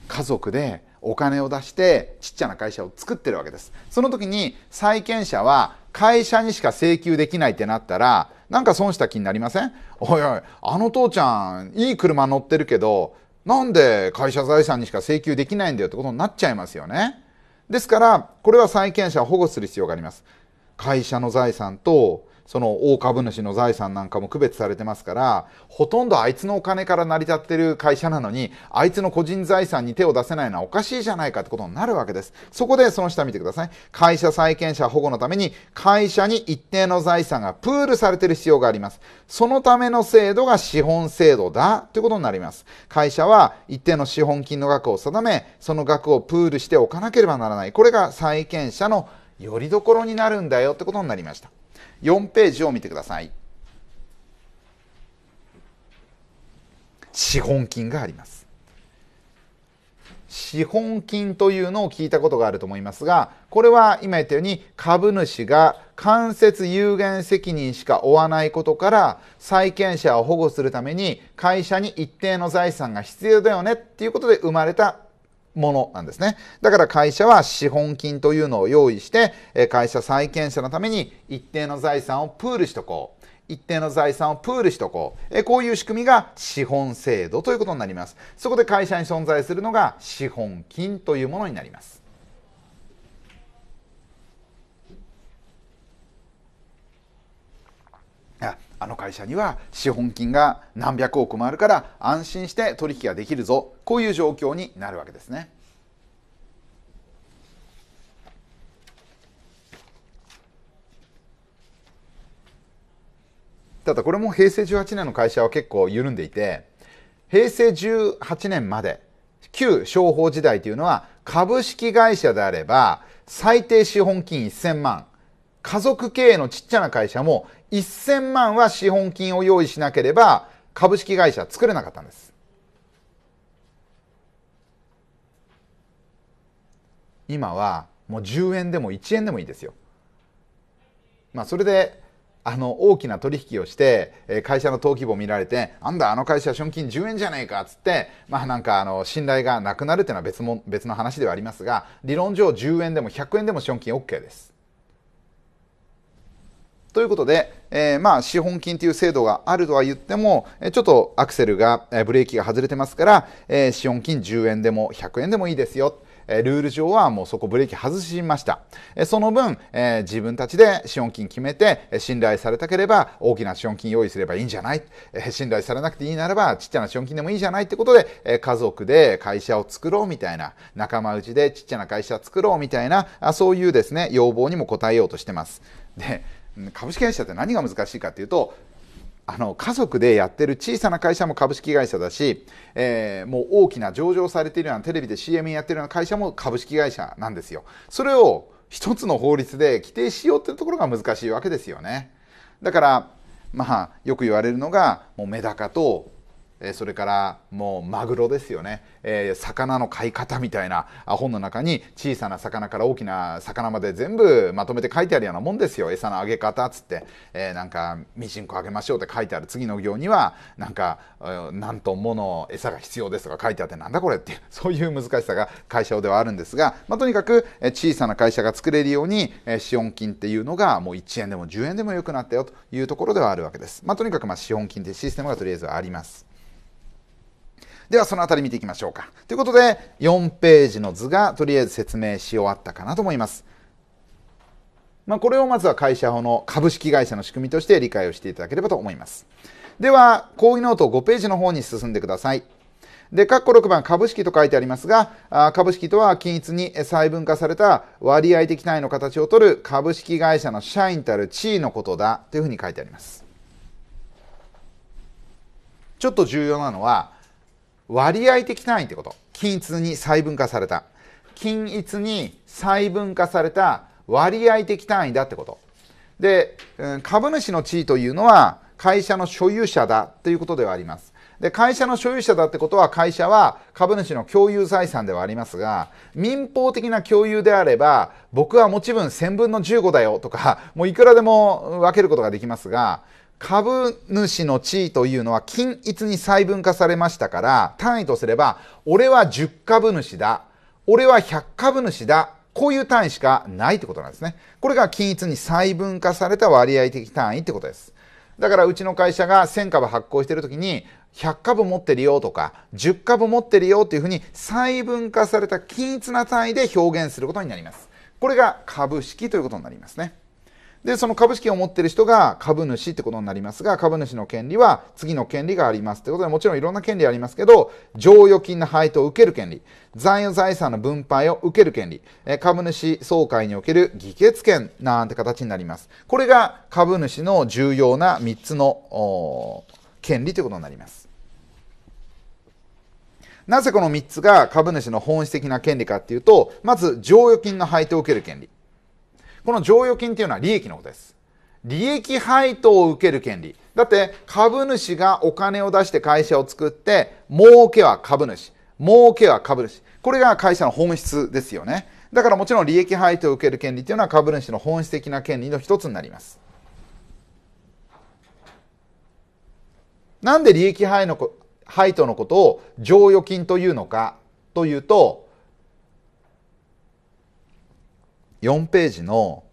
家族でお金を出してちっちゃな会社を作ってるわけですその時に債権者は会社にしか請求できないってなったら、なんか損した気になりませんおいおい、あの父ちゃん、いい車乗ってるけど、なんで会社財産にしか請求できないんだよってことになっちゃいますよね。ですから、これは債権者を保護する必要があります。会社の財産とその大株主の財産なんかも区別されてますからほとんどあいつのお金から成り立ってる会社なのにあいつの個人財産に手を出せないのはおかしいじゃないかってことになるわけですそこでその下見てください会社債権者保護のために会社に一定の財産がプールされてる必要がありますそのための制度が資本制度だということになります会社は一定の資本金の額を定めその額をプールしておかなければならないこれが債権者のよりどころになるんだよってことになりました4ページを見てください資本金があります資本金というのを聞いたことがあると思いますがこれは今言ったように株主が間接有限責任しか負わないことから債権者を保護するために会社に一定の財産が必要だよねっていうことで生まれたものなんですね。だから会社は資本金というのを用意して、会社債権者のために一定の財産をプールしとこう。一定の財産をプールしとこう。こういう仕組みが資本制度ということになります。そこで会社に存在するのが資本金というものになります。ああの会社には資本金が何百億もあるから安心して取引ができるぞこういう状況になるわけですね。ただこれも平成18年の会社は結構緩んでいて平成18年まで旧商法時代というのは株式会社であれば最低資本金1000万家族経営のちっちゃな会社も1000万は資本金を用意しなければ株式会社作れなかったんです。今はもう10円でも1円でもいいですよ。まあ、それであの大きな取引をして会社の登記簿を見られて「あんだあの会社資本金10円じゃねえか」っつってまあなんかあの信頼がなくなるっていうのは別も別の話ではありますが理論上10円でも100円でも資本金 OK です。ということで、えー、まあ資本金という制度があるとは言っても、ちょっとアクセルが、ブレーキが外れてますから、えー、資本金10円でも100円でもいいですよ。ルール上はもうそこブレーキ外しました。その分、えー、自分たちで資本金決めて、信頼されたければ大きな資本金用意すればいいんじゃない、えー、信頼されなくていいならばちっちゃな資本金でもいいじゃないってことで、えー、家族で会社を作ろうみたいな、仲間内でちっちゃな会社作ろうみたいな、そういうですね、要望にも応えようとしてます。で株式会社って何が難しいかっていうとあの家族でやってる小さな会社も株式会社だし、えー、もう大きな上場されているようなテレビで CM やってるような会社も株式会社なんですよ。それを一つの法律で規定しようっていうところが難しいわけですよね。だからまあよく言われるのがもうメダカとそれからもうマグロですよね、えー、魚の買い方みたいな本の中に小さな魚から大きな魚まで全部まとめて書いてあるようなもんですよ餌のあげ方っつって、えー、なんかミシンコあげましょうって書いてある次の行にはなんか何トンもの餌が必要ですとか書いてあってなんだこれってそういう難しさが会社ではあるんですが、まあ、とにかく小さな会社が作れるように資本金っていうのがもう1円でも10円でも良くなったよというところではあるわけです。まあ、とにかくま資本金ってシステムがとりあえずあります。ではそのあたり見ていきましょうか。ということで、4ページの図がとりあえず説明し終わったかなと思います。まあ、これをまずは会社法の株式会社の仕組みとして理解をしていただければと思います。では、講義ノート5ページの方に進んでください。で、括弧6番、株式と書いてありますが、株式とは均一に細分化された割合的単位の形をとる株式会社の社員たる地位のことだというふうに書いてあります。ちょっと重要なのは、割合的単位ってこと均一に細分化された均一に細分化された割合的単位だってことで株主の地位というのは会社の所有者だということではありますで会社の所有者だってことは会社は株主の共有財産ではありますが民法的な共有であれば僕は持ち分1000分の15だよとかもういくらでも分けることができますが株主の地位というのは均一に細分化されましたから単位とすれば俺は10株主だ俺は100株主だこういう単位しかないってことなんですねこれが均一に細分化された割合的単位ってことですだからうちの会社が1000株発行してる時に100株持ってるよとか10株持ってるよっていうふうに細分化された均一な単位で表現することになりますこれが株式ということになりますねで、その株式を持っている人が株主ってことになりますが、株主の権利は次の権利がありますってことで、もちろんいろんな権利ありますけど、剰余金の配当を受ける権利、財務財産の分配を受ける権利、株主総会における議決権なんて形になります。これが株主の重要な3つの権利ということになります。なぜこの3つが株主の本質的な権利かっていうと、まず、剰余金の配当を受ける権利。この剰余金っていうのは利益のことです。利益配当を受ける権利。だって株主がお金を出して会社を作って、儲けは株主、儲けは株主。これが会社の本質ですよね。だからもちろん利益配当を受ける権利というのは株主の本質的な権利の一つになります。なんで利益配の配当のことを剰余金というのかというと4ページの、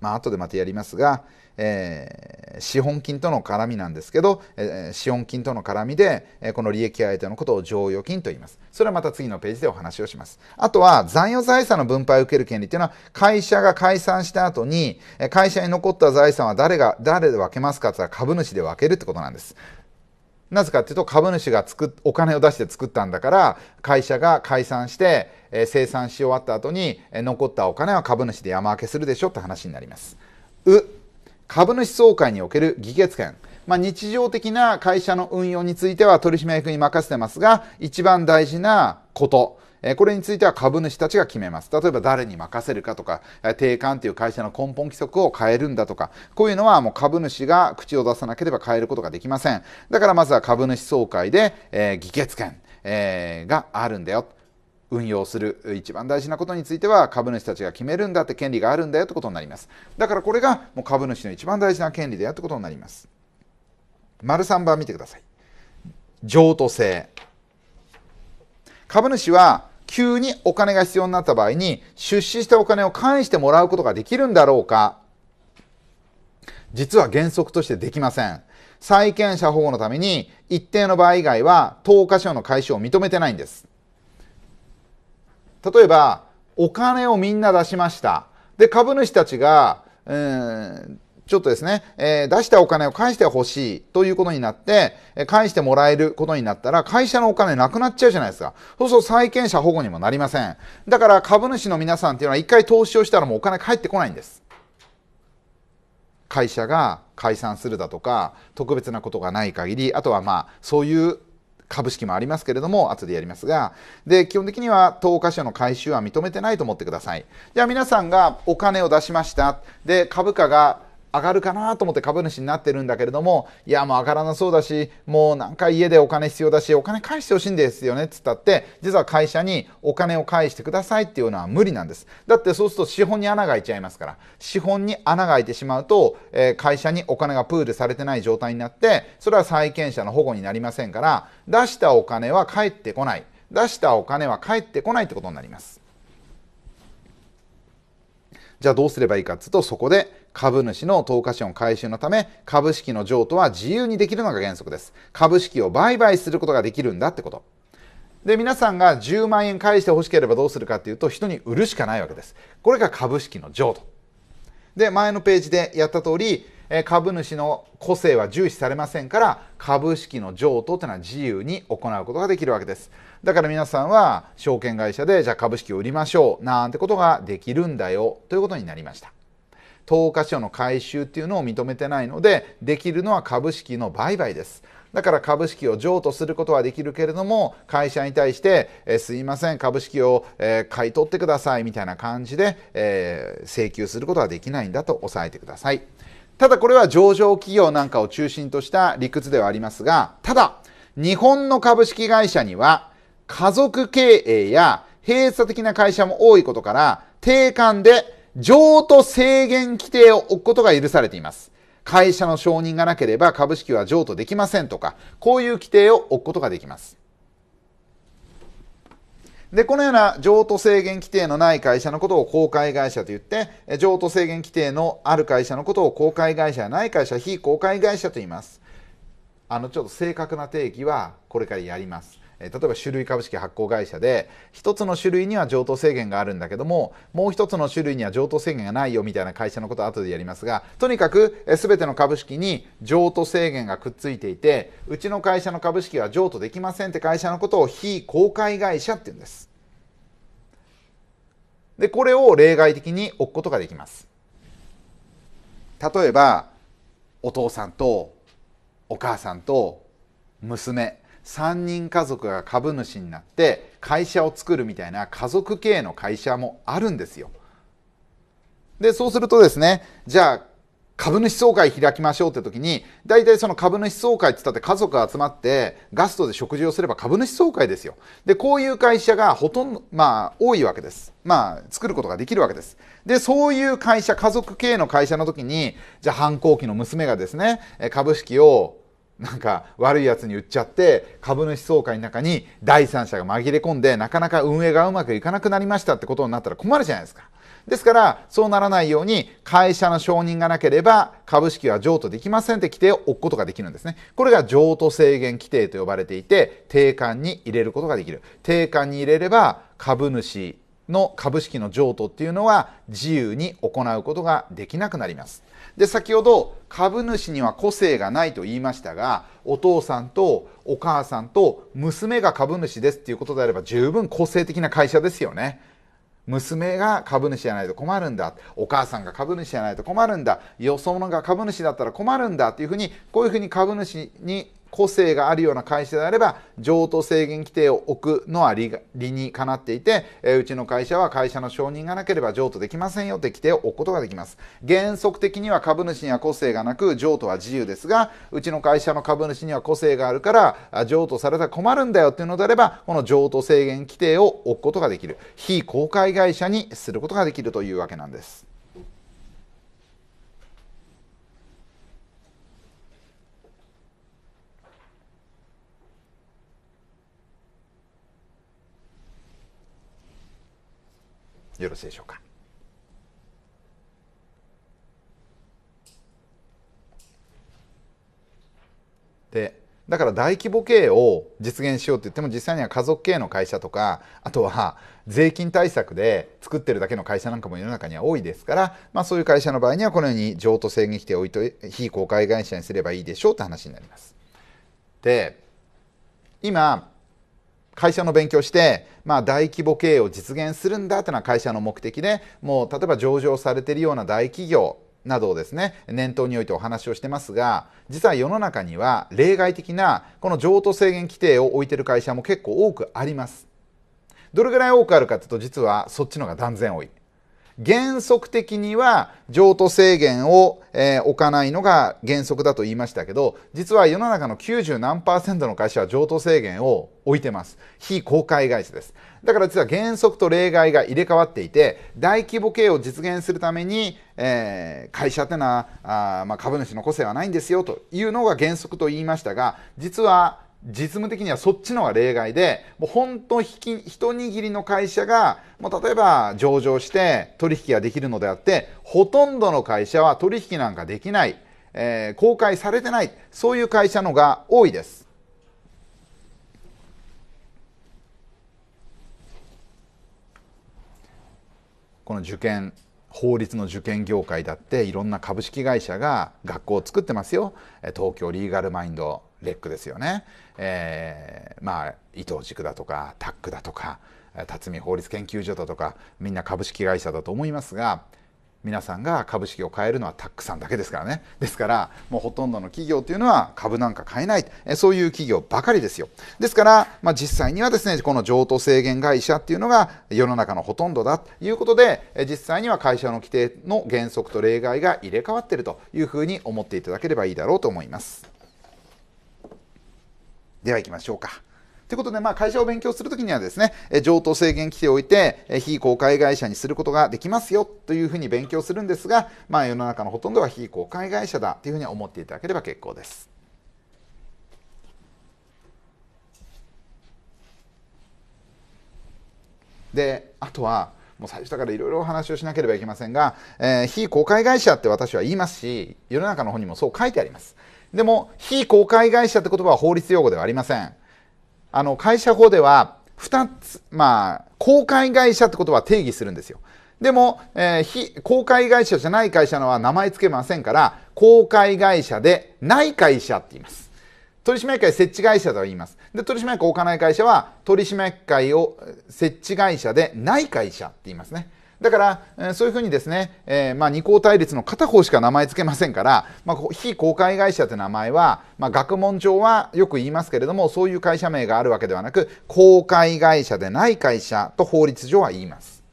まあ後でまたやりますが、えー、資本金との絡みなんですけど、えー、資本金との絡みで、えー、この利益相手のことを剰余金と言います。それはまた次のページでお話をします。あとは、残余財産の分配を受ける権利というのは、会社が解散した後に、会社に残った財産は誰が、誰で分けますかって言ったら株主で分けるってことなんです。なぜかっていうと、株主がつくお金を出して作ったんだから、会社が解散して、え生産し終わった後に、え残ったお金は株主で山分けするでしょって話になります。う株主総会における議決権。まあ、日常的な会社の運用については取締役に任せてますが、一番大事なこと。これについては株主たちが決めます。例えば誰に任せるかとか、定款という会社の根本規則を変えるんだとか、こういうのはもう株主が口を出さなければ変えることができません。だからまずは株主総会で、えー、議決権、えー、があるんだよ。運用する一番大事なことについては株主たちが決めるんだって権利があるんだよってことになりますだからこれがもう株主の一番大事な権利だよってことになります丸3番見てください譲渡性株主は急にお金が必要になった場合に出資したお金を返してもらうことができるんだろうか実は原則としてできません債権者保護のために一定の場合以外は当価証の開始を認めてないんです例えばお金をみんな出しましたで株主たちが、うん、ちょっとですね、えー、出したお金を返してほしいということになって、返してもらえることになったら、会社のお金なくなっちゃうじゃないですか。そうすると債権者保護にもなりません。だから株主の皆さんっていうのは一回投資をしたらもうお金返ってこないんです。会社が解散するだとか、特別なことがない限り、あとはまあ、そういう株式もありますけれども、後でやりますが、で、基本的には当箇所の回収は認めてないと思ってください。じゃあ皆さんがお金を出しました。で、株価が上がるかなと思って株主になってるんだけれども、いや、もう上がらなそうだし、もうなんか家でお金必要だし、お金返してほしいんですよねっつったって、実は会社にお金を返してくださいっていうのは無理なんです。だってそうすると資本に穴が開いちゃいますから、資本に穴が開いてしまうと、えー、会社にお金がプールされてない状態になって、それは債権者の保護になりませんから、出したお金は返ってこない。出したお金は返ってこないってことになります。じゃあどうすればいいかっつうと、そこで株主の投下資本回収のため、株式の譲渡は自由にできるのが原則です。株式を売買することができるんだってこと。で、皆さんが10万円返して欲しければどうするかっていうと、人に売るしかないわけです。これが株式の譲渡。で、前のページでやった通り、株主の個性は重視されませんから株式の譲渡というのは自由に行うことができるわけですだから皆さんは証券会社でじゃあ株式を売りましょうなんてことができるんだよということになりました投下賞の回収っていうのを認めてないのでできるのは株式の売買ですだから株式を譲渡することはできるけれども会社に対して「えすいません株式を、え買い取ってください」みたいな感じで、え請求することはできないんだと押さえてください。ただこれは上場企業なんかを中心とした理屈ではありますが、ただ、日本の株式会社には家族経営や閉鎖的な会社も多いことから、定款で譲渡制限規定を置くことが許されています。会社の承認がなければ株式は譲渡できませんとか、こういう規定を置くことができます。で、このような譲渡制限規定のない会社のことを公開会社といって、譲渡制限規定のある会社のことを公開会社やない会社、非公開会社と言います。あの、ちょっと正確な定義はこれからやります。例えば種類株式発行会社で1つの種類には譲渡制限があるんだけどももう1つの種類には譲渡制限がないよみたいな会社のことは後でやりますがとにかく全ての株式に譲渡制限がくっついていてうちの会社の株式は譲渡できませんって会社のことを非公開会社って言うんです。でこれを例外的に置くことができます。例えばお父さんとお母さんと娘3人家族が株主になって会社を作るみたいな家族経営の会社もあるんですよ。で、そうするとですね、じゃあ株主総会開きましょうって時に、大体その株主総会って言ったって家族が集まってガストで食事をすれば株主総会ですよ。で、こういう会社がほとんど、まあ多いわけです。まあ作ることができるわけです。で、そういう会社、家族経営の会社の時に、じゃあ反抗期の娘がですね、株式をなんか悪いやつに売っちゃって株主総会の中に第三者が紛れ込んでなかなか運営がうまくいかなくなりましたってことになったら困るじゃないですか。ですからそうならないように会社の承認がなければ株式は譲渡できませんって規定を置くことができるんですね。これが譲渡制限規定と呼ばれていて定款に入れることができる。定款に入れれば株主の株式の譲渡っていうのは自由に行うことができなくなります。で先ほど株主には個性がないと言いましたがお父さんとお母さんと娘が株主ですっていうことであれば十分個性的な会社ですよね。娘が株主じゃないと困るんだお母さんが株主じゃないと困るんだよそ者が株主だったら困るんだっていうふうにこういうふうに株主に個性があるような会社であれば譲渡制限規定を置くのは理にかなっていて、えうちの会社は会社の承認がなければ譲渡できませんよって規定を置くことができます原則的には株主には個性がなく譲渡は自由ですがうちの会社の株主には個性があるから譲渡されたら困るんだよっていうのであればこの譲渡制限規定を置くことができる非公開会社にすることができるというわけなんです。よろしいでしょうか。でだから大規模経営を実現しようって言っても実際には家族経営の会社とかあとは税金対策で作ってるだけの会社なんかも世の中には多いですから、まあ、そういう会社の場合にはこのように譲渡制限規定を置いと非公開会社にすればいいでしょうって話になります。で今会社の勉強してまあ、大規模経営を実現するんだというのは会社の目的でもう例えば上場されているような大企業などをですね念頭においてお話をしてますが実は世の中には例外的なこの譲渡制限規定を置いてる会社も結構多くありますどれぐらい多くあるかというと実はそっちのが断然多い原則的には譲渡制限を、えー、置かないのが原則だと言いましたけど実は世の中の90何パーセントの会社は譲渡制限を置いてます非公開会社ですだから実は原則と例外が入れ替わっていて大規模経営を実現するために、えー、会社ってのはあ、まあ、株主の個性はないんですよというのが原則と言いましたが実は実務的にはそっちのが例外で、もう当ひと一握りの会社が、もう例えば上場して取引ができるのであって、ほとんどの会社は取引なんかできない、えー、公開されてない、そういう会社のが多いです。この受験法律の受験業界だっていろんな株式会社が学校を作ってますよ東京リーガルマインドレックですよね、えー、まあ伊藤塾だとかタックだとか辰巳法律研究所だとかみんな株式会社だと思いますが皆さんが株式を買えるのはタックさんだけですからねですからもうほとんどの企業というのは株なんか買えないそういう企業ばかりですよですから、まあ、実際にはですねこの譲渡制限会社っていうのが世の中のほとんどだということで実際には会社の規定の原則と例外が入れ替わっているというふうに思っていただければいいだろうと思います。では行きましょうか。ということで、まあ、会社を勉強するときにはですね、上等制限規定を置いて、非公開会社にすることができますよというふうに勉強するんですが、まあ、世の中のほとんどは非公開会社だというふうに思っていただければ結構です。で、あとは、もう最初だからいろいろお話をしなければいけませんが、えー、非公開会社って私は言いますし、世の中の方にもそう書いてあります。でも、非公開会社って言葉は法律用語ではありません。あの、会社法では、2つ、まあ、公開会社って言葉は定義するんですよ。でも、えー、非公開会社じゃない会社のは名前付けませんから、公開会社でない会社って言います。取締役会設置会社とは言います。で、取締役を置かない会社は、取締役会を設置会社でない会社って言いますね。だから、そういうふうにですね、えー、まあ、二項対立の片方しか名前付けませんから、まあ、非公開会社という名前は、まあ、学問上はよく言いますけれども、そういう会社名があるわけではなく、公開会社でない会社と法律上は言います。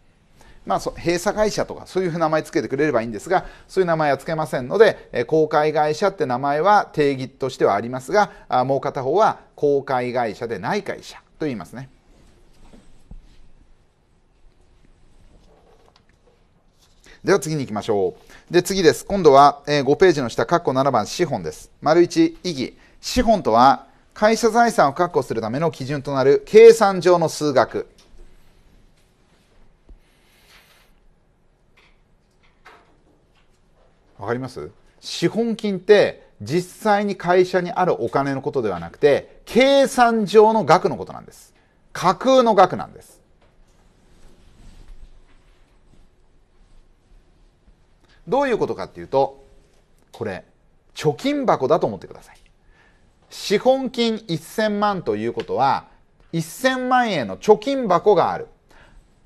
まあ、閉鎖会社とかそういう名前付けてくれればいいんですがそういう名前はつけませんので、え公開会社って名前は定義としてはありますがあもう片方は公開会社でない会社と言いますね。では次に行きましょう。で、次です。今度は、え5ページの下、括弧7番、資本です。丸1、意義。資本とは、会社財産を確保するための基準となる計算上の数学。わかります資本金って実際に会社にあるお金のことではなくて計算上の額のことなんです。架空の額なんです。どういうことかっていうとこれ貯金箱だと思ってください資本金1000万ということは1000万円の貯金箱がある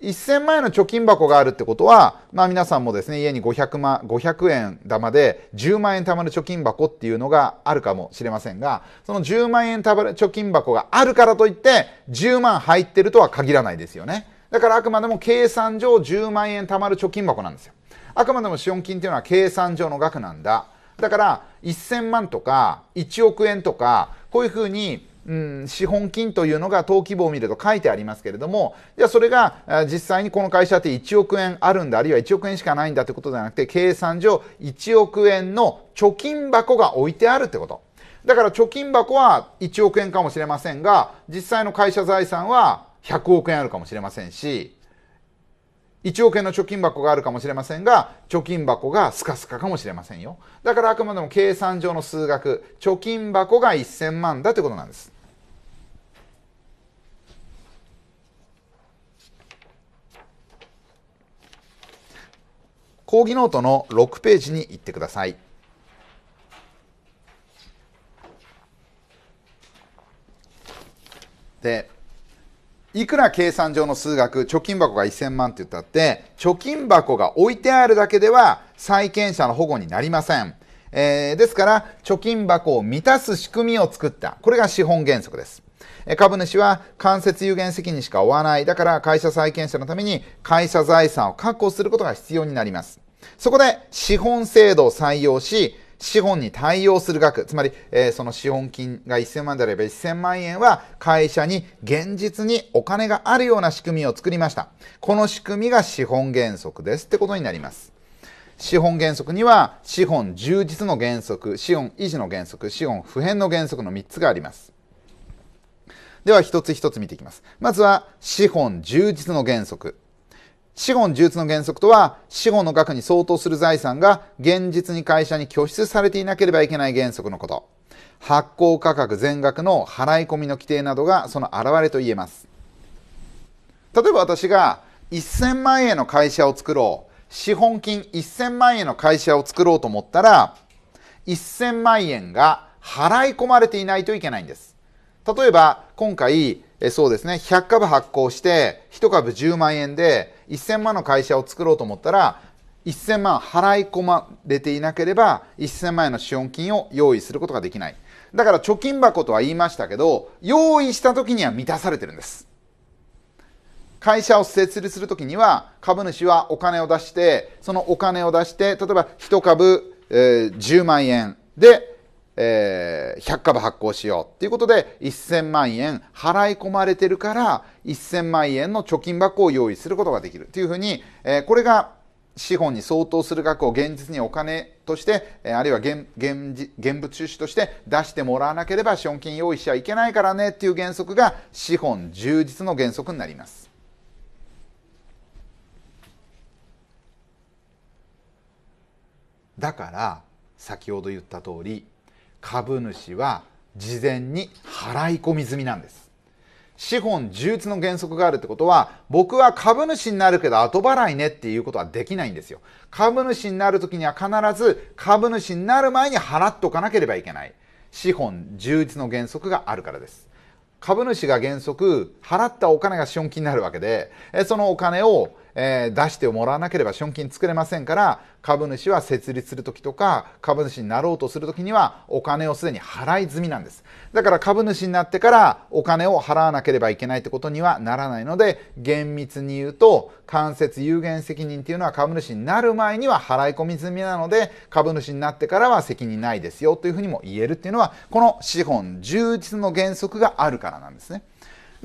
1000万円の貯金箱があるってことは、まあ、皆さんもですね家に 500, 万500円玉で10万円貯まる貯金箱っていうのがあるかもしれませんがその10万円貯まる貯金箱があるからといって10万入ってるとは限らないですよねだからあくまでも計算上10万円貯まる貯金箱なんですよあくまでも資本金っていうのは計算上の額なんだ。だから1000万とか1億円とかこういうふうにうん、資本金というのが登記簿を見ると書いてありますけれども、じゃあそれが実際にこの会社って1億円あるんだ、あるいは1億円しかないんだってことじゃなくて、計算上1億円の貯金箱が置いてあるってこと。だから貯金箱は1億円かもしれませんが、実際の会社財産は100億円あるかもしれませんし、1億円の貯金箱があるかもしれませんが、貯金箱がスカスカかもしれませんよ。だからあくまでも計算上の数学、貯金箱が1000万だということなんです。講義ノートの6ページに行ってください。でいくら計算上の数学、貯金箱が1000万って言ったって、貯金箱が置いてあるだけでは債権者の保護になりません。えー、ですから、貯金箱を満たす仕組みを作った。これが資本原則です。株主は間接有限責任しか負わない。だから会社債権者のために会社財産を確保することが必要になります。そこで資本制度を採用し、資本に対応する額、つまり、えー、その資本金が1000万であれば1000万円は会社に現実にお金があるような仕組みを作りました。この仕組みが資本原則ですってことになります。資本原則には資本充実の原則、資本維持の原則、資本普遍の原則の3つがあります。では一つ一つ見ていきます。まずは資本充実の原則。資本充実の原則とは、資本の額に相当する財産が現実に会社に拠出されていなければいけない原則のこと。発行価格全額の払い込みの規定などがその表れと言えます。例えば私が1000万円の会社を作ろう。資本金1000万円の会社を作ろうと思ったら、1000万円が払い込まれていないといけないんです。例えば、今回、えそうですね、100株発行して、1株10万円で、1000万の会社を作ろうと思ったら1000万払い込まれていなければ1000万円の資本金を用意することができないだから貯金箱とは言いましたけど用意した時には満たされてるんです会社を設立する時には株主はお金を出してそのお金を出して例えば1株、えー、10万円でえー、100株発行しようっていうことで1000万円払い込まれてるから1000万円の貯金箱を用意することができるというふうに、えー、これが資本に相当する額を現実にお金として、えー、あるいは現現現物収支として出してもらわなければ資本金用意しちゃいけないからねっていう原則が資本充実の原則になります。だから先ほど言った通り株主は事前に払い込み済みなんです資本充実の原則があるってことは僕は株主になるけど後払いねっていうことはできないんですよ株主になる時には必ず株主になる前に払っとかなければいけない資本充実の原則があるからです株主が原則払ったお金が資本金になるわけでそのお金をえー、出してもらわなければ資本金作れませんから株主は設立する時とか株主になろうとする時にはお金をすでに払い済みなんですだから株主になってからお金を払わなければいけないってことにはならないので厳密に言うと間接有限責任っていうのは株主になる前には払い込み済みなので株主になってからは責任ないですよというふうにも言えるっていうのはこの資本充実の原則があるからなんですね。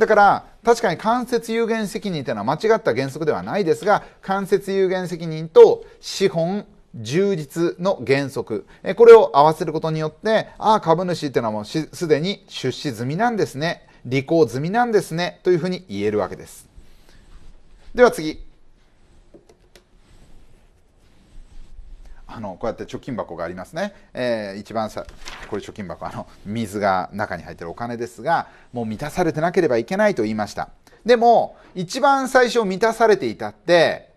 だから確かに間接有限責任というのは間違った原則ではないですが間接有限責任と資本充実の原則これを合わせることによってああ株主というのはもうすでに出資済みなんですね履行済みなんですねというふうに言えるわけですでは次あのこうやって貯金箱がありますね、えー、一番さこれ貯金箱あの水が中に入ってるお金ですがもう満たされてなければいけないと言いましたでも一番最初満たされていたって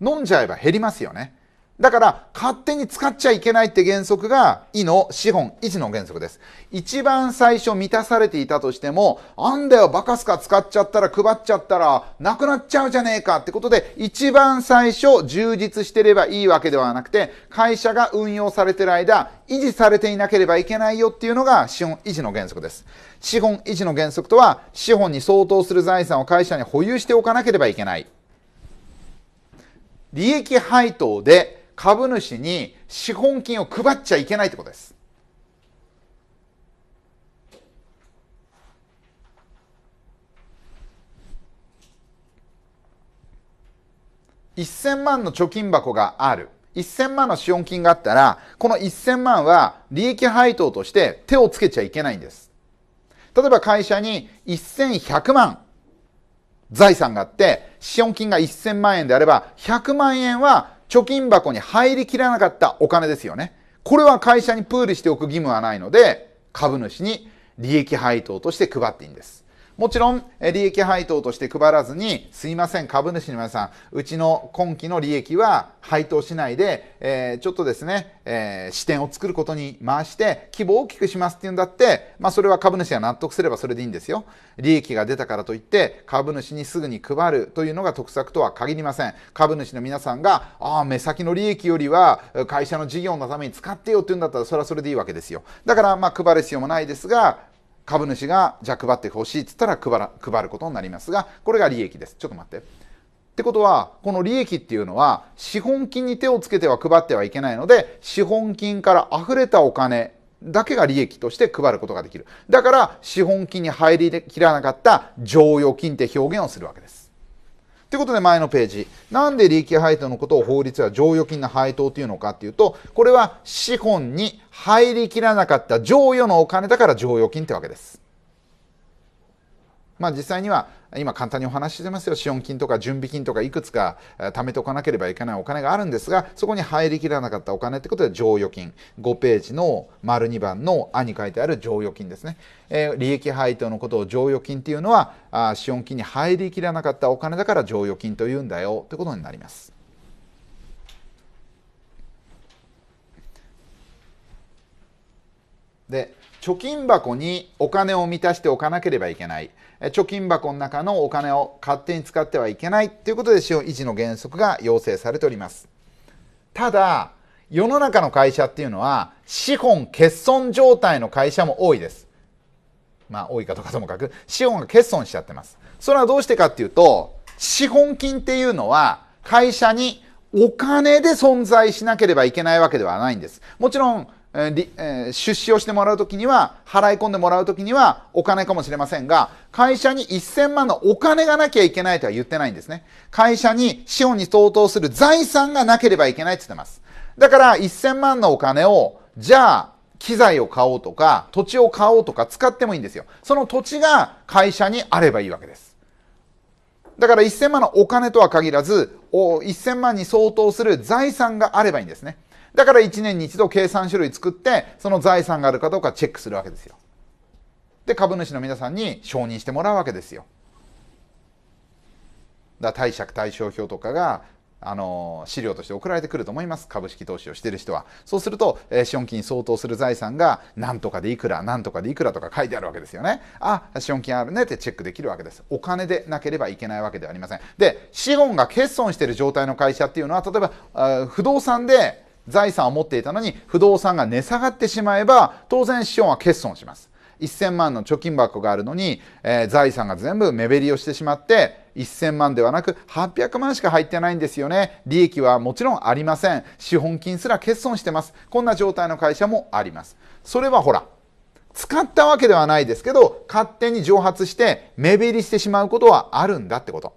飲んじゃえば減りますよねだから勝手に使っちゃいけないって原則が「い」の資本持の原則です一番最初満たされていたとしても「あんだよバカすか使っちゃったら配っちゃったらなくなっちゃうじゃねえか」ってことで一番最初充実してればいいわけではなくて会社が運用されてる間維持されていなければいけないよっていうのが資本維持の原則です資本維持の原則とは資本に相当する財産を会社に保有しておかなければいけない利益配当で株主に資本金を配っちゃいけないってことです。1000万の貯金箱がある。1000万の資本金があったら、この1000万は利益配当として手をつけちゃいけないんです。例えば会社に1100万財産があって、資本金が1000万円であれば、100万円は貯金箱に入りきらなかったお金ですよね。これは会社にプールしておく義務はないので、株主に利益配当として配っていいんです。もちろん、利益配当として配らずに、すいません、株主の皆さん、うちの今期の利益は配当しないで、えー、ちょっとですね、えー、視点を作ることに回して、規模を大きくしますっていうんだって、まあ、それは株主が納得すればそれでいいんですよ。利益が出たからといって、株主にすぐに配るというのが得策とは限りません。株主の皆さんが、ああ、目先の利益よりは、会社の事業のために使ってよっていうんだったら、それはそれでいいわけですよ。だから、まあ、配る必要もないですが、株主がじゃあ配ってほしいっつったら配ら配ることになりますがこれが利益ですちょっと待ってってことはこの利益っていうのは資本金に手をつけては配ってはいけないので資本金から溢れたお金だけが利益として配ることができるだから資本金に入りきらなかった剰余金って表現をするわけですということで前のページ。なんで利益配当のことを法律は剰余金の配当というのかっていうと、これは資本に入りきらなかった剰余のお金だから剰余金ってわけです。まあ、実際には今簡単にお話ししてますよ資本金とか準備金とかいくつか貯めておかなければいけないお金があるんですがそこに入りきらなかったお金ってことで剰余金5ページの丸2番の「あ」に書いてある剰余金ですね、えー、利益配当のことを剰余金っていうのはあ資本金に入りきらなかったお金だから剰余金というんだよということになります。で貯金箱にお金を満たしておかなければいけない貯金箱の中のお金を勝手に使ってはいけないということで使用維持の原則が要請されておりますただ世の中の会社っていうのは資本欠損状態の会社も多いですまあ多いかとかともかく資本が欠損しちゃってますそれはどうしてかっていうと資本金っていうのは会社にお金で存在しなければいけないわけではないんですもちろん出資をしてもらうときには、払い込んでもらうときにはお金かもしれませんが、会社に1000万のお金がなきゃいけないとは言ってないんですね。会社に資本に相当する財産がなければいけないって言ってます。だから1000万のお金を、じゃあ、機材を買おうとか、土地を買おうとか使ってもいいんですよ。その土地が会社にあればいいわけです。だから1000万のお金とは限らず、1000万に相当する財産があればいいんですね。だから1年に1度計算種類作って、その財産があるかどうかチェックするわけですよ。で、株主の皆さんに承認してもらうわけですよ。だ貸借対照表とかが、あの資料として送られてくると思います株式投資をしてる人はそうすると、えー、資本金相当する財産が何とかでいくら何とかでいくらとか書いてあるわけですよねあ資本金あるねってチェックできるわけですお金でなければいけないわけではありませんで資本が欠損している状態の会社っていうのは例えば不動産で財産を持っていたのに不動産が値下がってしまえば当然資本は欠損します。1000万の貯金箱があるのに、えー、財産が全部目減りをしてしまって1000万ではなく800万しか入ってないんですよね利益はもちろんありません資本金すら欠損してますこんな状態の会社もありますそれはほら使ったわけではないですけど勝手に蒸発して目減りしてしまうことはあるんだってこと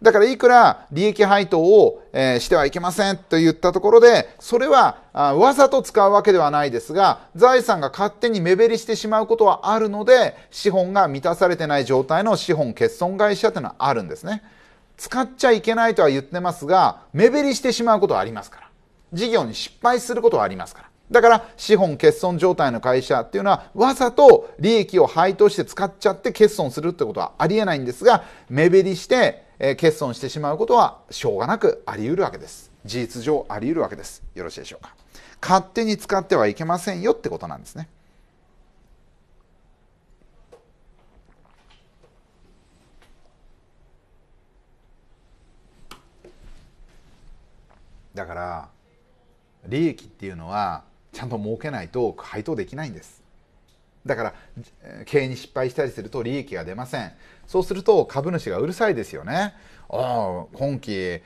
だからいくら利益配当を、えしてはいけませんと言ったところでそれはあわざと使うわけではないですが財産が勝手に目減りしてしまうことはあるので資本が満たされてない状態の資本欠損会社というのはあるんですね。使っちゃいけないとは言ってますが目減りしてしまうことはありますから事業に失敗することはありますからだから資本欠損状態の会社っていうのはわざと利益を配当して使っちゃって欠損するってことはありえないんですが目減りしてえ欠損してしまうことはしょうがなくあり得るわけです。事実上あり得るわけです。よろしいでしょうか。勝手に使ってはいけませんよってことなんですね。だから利益っていうのはちゃんと儲けないと配当できないんです。だから経営に失敗したりすると利益が出ませんそうすると株主がうるさいですよねああ今期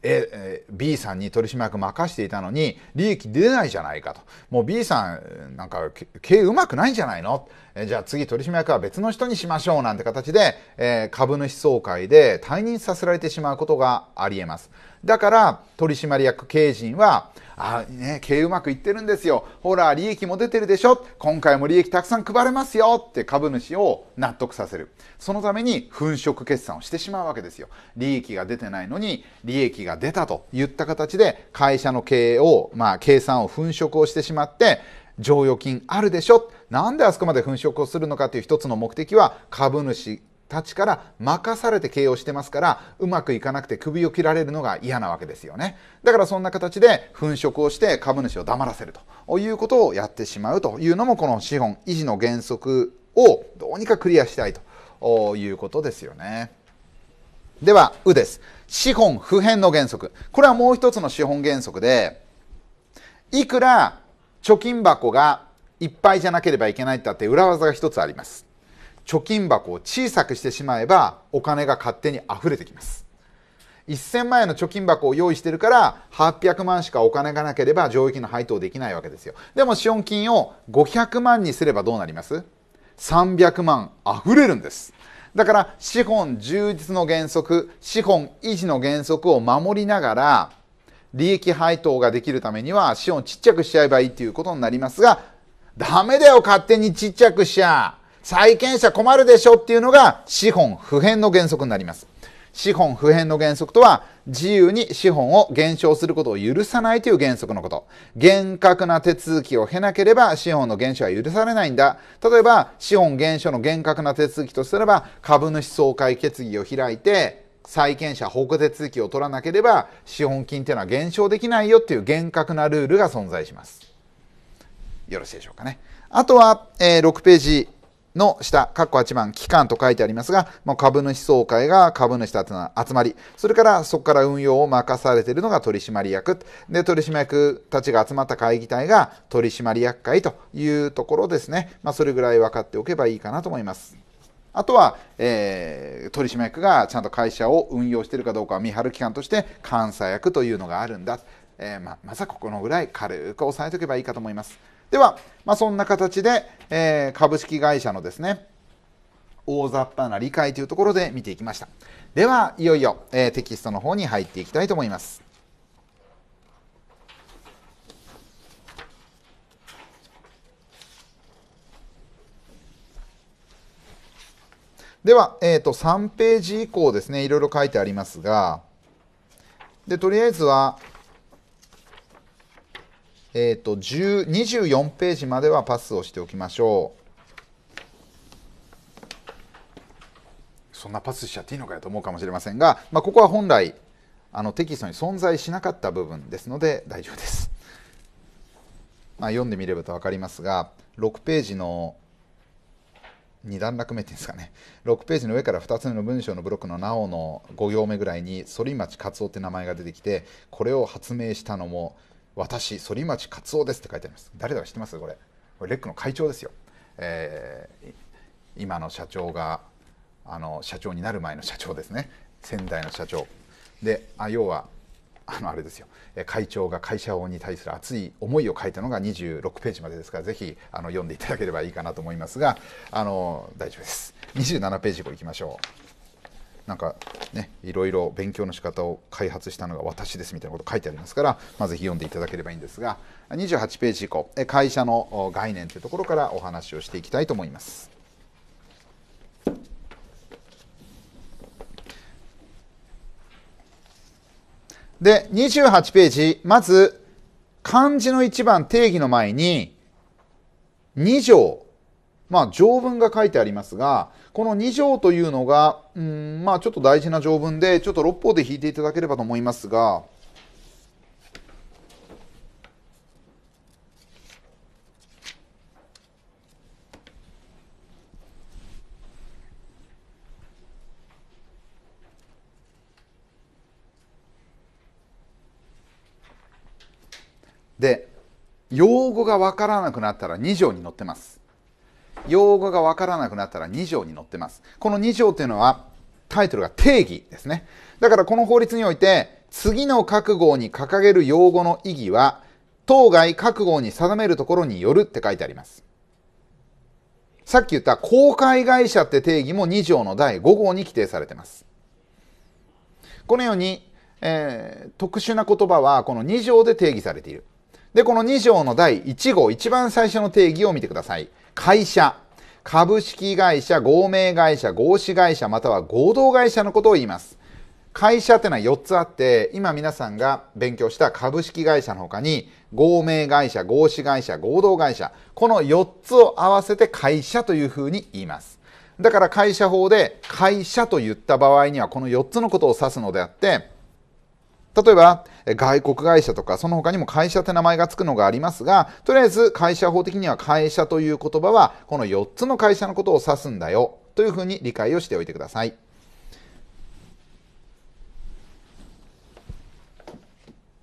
A B さんに取締役任していたのに利益出ないじゃないかともう B さんなんか経営うまくないんじゃないのじゃあ次取締役は別の人にしましょうなんて形で、えー、株主総会で退任させられてしまうことがありえますだから取締役経営陣はあ、ね、経営うまくいってるんですよ。ほら、利益も出てるでしょ。今回も利益たくさん配れますよって株主を納得させる。そのために粉飾決算をしてしまうわけですよ。利益が出てないのに、利益が出たといった形で、会社の経営を、まあ、計算を粉飾をしてしまって、剰余金あるでしょなんであそこまで粉飾をするのかという一つの目的は株主たちから任されて形容してますからうまくいかなくて首を切られるのが嫌なわけですよねだからそんな形で粉飾をして株主を黙らせるということをやってしまうというのもこの資本維持の原則をどうにかクリアしたいということですよねでは「う」です資本不変の原則これはもう一つの資本原則でいくら貯金箱がいっぱいじゃなければいけないってあって裏技が一つあります貯金箱を小さくしてしまえばお金が勝手に溢れてきます1000万円の貯金箱を用意してるから800万しかお金がなければ上益の配当できないわけですよでも資本金を500万にすればどうなります300万溢れるんですだから資本充実の原則資本維持の原則を守りながら利益配当ができるためには資本ちっちゃくしちゃえばいいということになりますがダメだよ勝手にちっちゃくしちゃ債権者困るでしょっていうのが資本不変の原則になります。資本不変の原則とは自由に資本を減少することを許さないという原則のこと厳格な手続きを経なければ資本の減少は許されないんだ例えば資本減少の厳格な手続きとすれば株主総会決議を開いて債権者保護手続きを取らなければ資本金というのは減少できないよという厳格なルールが存在しますよろしいでしょうかねあとは、えー、6ページの下、括弧8番、機関と書いてありますが、もう株主総会が株主の集まり、それからそこから運用を任されているのが取締役、で、取締役たちが集まった会議体が取締役会というところですね。まあ、それぐらい分かっておけばいいかなと思います。あとは、えー、取締役がちゃんと会社を運用しているかどうかを見張る機関として監査役というのがあるんだ、えー、ままずはここのぐらい軽く押さえておけばいいかと思います。では、まあ、そんな形で、えー、株式会社のですね、大雑把な理解というところで見ていきました。では、いよいよ、えー、テキストの方に入っていきたいと思います。では、えーと、3ページ以降ですねいろいろ書いてありますがでとりあえずは、えっ、ー、と24ページまではパスをしておきましょう。そんなパスしちゃっていいのかよと思うかもしれませんが、まあ、ここは本来あのテキストに存在しなかった部分ですので大丈夫です。まあ、読んでみればと分かりますが6ページの2段落目っていうんですかね6ページの上から2つ目の文章のブロックの「なお」の5行目ぐらいに反町勝夫って名前が出てきてこれを発明したのも私、反町克夫ですって書いてあります。誰だか知ってますこれ。これレックの会長ですよ。えー、今の社長が、あの、社長になる前の社長ですね。仙台の社長。で、あ要は、あのあれですよ会長が会社に対する熱い思いを書いたのが26ページまでですからぜひあの読んでいただければいいかなと思いますがあの大丈夫です27ページ以降いきましょう。なんかねいろいろ勉強の仕方を開発したのが私ですみたいなこと書いてありますから、まあ、ぜひ読んでいただければいいんですが28ページ以降会社の概念というところからお話をしていきたいと思います。で、28ページ、まず、漢字の1番定義の前に、2条、まあ、条文が書いてありますが、この2条というのが、うん、まあちょっと大事な条文で、ちょっと六方で引いていただければと思いますが、で、用語がわからなくなったら2条に載ってます。用語がわからなくなったら2条に載ってます。この2条というのはタイトルが定義ですね。だからこの法律において、次の各号に掲げる用語の意義は、当該各号に定めるところによるって書いてあります。さっき言った公開会社って定義も2条の第5号に規定されてます。このように、えー、特殊な言葉はこの2条で定義されている。で、この2条の第1号、一番最初の定義を見てください。会社、株式会社、合名会社、合資会社、または合同会社のことを言います。会社ってのは4つあって、今皆さんが勉強した株式会社の他に、合名会社、合資会社、合同会社、この4つを合わせて会社というふうに言います。だから会社法で会社と言った場合にはこの4つのことを指すのであって、例えば、外国会社とか、その他にも会社って名前が付くのがありますが、とりあえず会社法的には会社という言葉は、この4つの会社のことを指すんだよ、というふうに理解をしておいてください。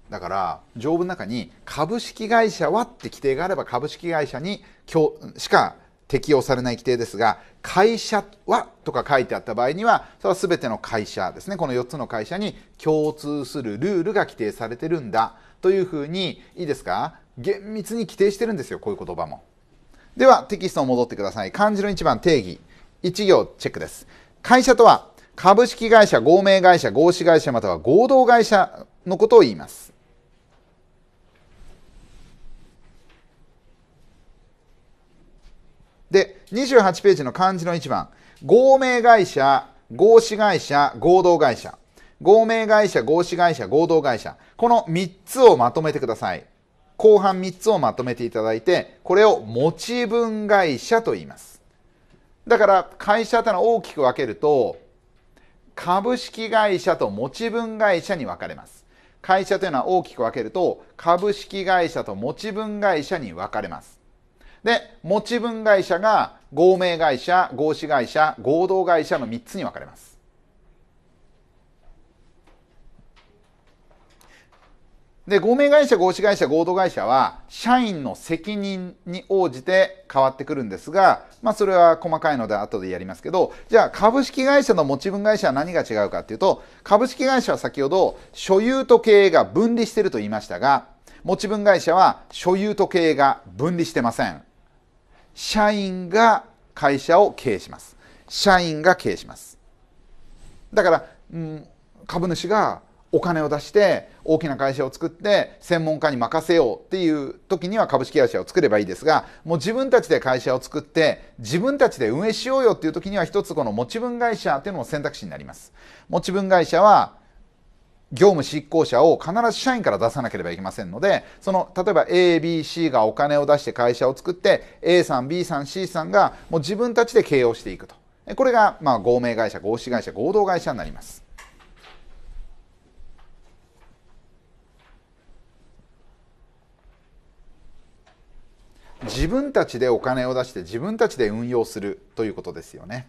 だから条文の中に株式会社はって規定があれば株式会社にしか適用されない規定ですが会社はとか書いてあった場合にはそれは全ての会社ですねこの4つの会社に共通するルールが規定されてるんだというふうにいいですか厳密に規定してるんですよこういう言葉もではテキストを戻ってください漢字の1番定義1行チェックです会社とは株式会社合名会社合資会社または合同会社のことを言います28ページの漢字の1番合名会社合資会社合同会社合名会社合資会社合同会社この3つをまとめてください後半3つをまとめていただいてこれを持ち分会社と言いますだから会社ってのは大きく分けると株式会社と持ち分会社に分かれます会社というのは大きく分けると株式会社と持ち分会社に分かれますで、持ち分会社が合名会社、合資会社、合同会社の3つに分かれます。で、合名会社、合資会社、合同会社は、社員の責任に応じて変わってくるんですが、まあ、それは細かいので後でやりますけど、じゃあ、株式会社の持ち分会社は何が違うかっていうと、株式会社は先ほど、所有と経営が分離してると言いましたが、持ち分会社は所有と経営が分離してません。社員が会社を経営します社員が経営しますだから、うん、株主がお金を出して大きな会社を作って専門家に任せようっていう時には株式会社を作ればいいですがもう自分たちで会社を作って自分たちで運営しようよっていう時には一つこの持ち分会社っていうのも選択肢になります持ち分会社は業務執行者を必ず社員から出さなければいけませんので、その、例えば A、B、C がお金を出して会社を作って、A さん、B さん、C さんがもう自分たちで経営をしていくと。これが、まあ、合名会社、合資会社、合同会社になります。自分たちでお金を出して自分たちで運用するということですよね。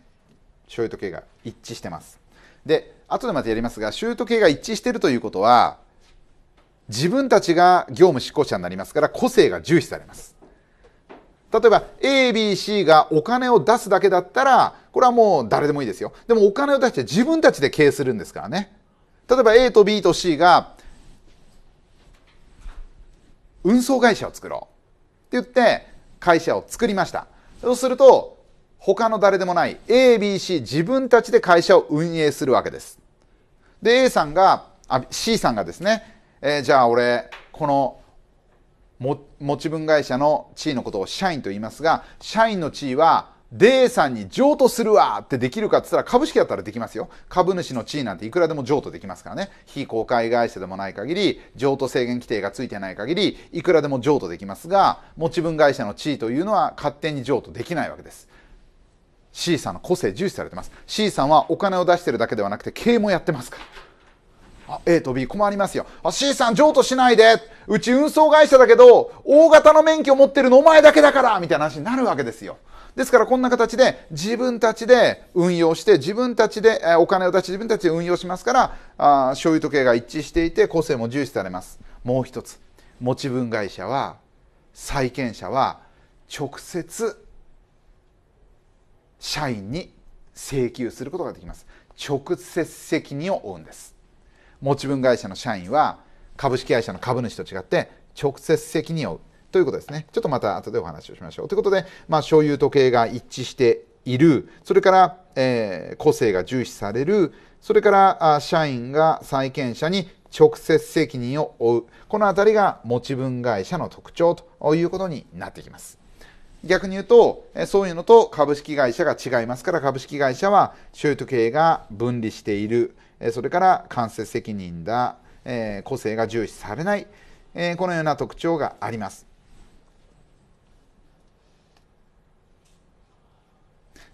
所有と経営が一致してます。で、後でまたやりますが、シュート系が一致しているということは、自分たちが業務執行者になりますから、個性が重視されます。例えば ABC がお金を出すだけだったらこれはもう誰でもいいですよでもお金を出して自分たちで経営するんですからね例えば A と B と C が運送会社を作ろうって言って会社を作りましたそうすると他の誰でもない ABC 自分たちで会社を運営するわけです。で A さんがあ C さんがですね、えー、じゃあ俺この持ち分会社の地位のことを社員と言いますが社員の地位は D さんに譲渡するわってできるかっつったら株式だったらできますよ株主の地位なんていくらでも譲渡できますからね非公開会社でもない限り譲渡制限規定がついてない限りいくらでも譲渡できますが持ち分会社の地位というのは勝手に譲渡できないわけです C さんの個性重視されてます C さんはお金を出してるだけではなくて経営もやってますからあ A と B 困りますよあ C さん譲渡しないでうち運送会社だけど大型の免許持ってるのお前だけだからみたいな話になるわけですよですからこんな形で自分たちで運用して自分たちでお金を出して自分たちで運用しますからあ所有時計が一致していて個性も重視されますもう一つ持ち分会社は債権者は直接社員に請求することができます直接責任を負うんです持ち分会社の社員は株式会社の株主と違って直接責任を負うということですねちょっとまた後でお話をしましょうということで、まあ、所有時計が一致しているそれから、えー、個性が重視されるそれから社員が債権者に直接責任を負うこの辺りが持ち分会社の特徴ということになってきます。逆に言うと、そういうのと株式会社が違いますから、株式会社は所有と経営が分離している、それから間接責任だ、個性が重視されない、このような特徴があります。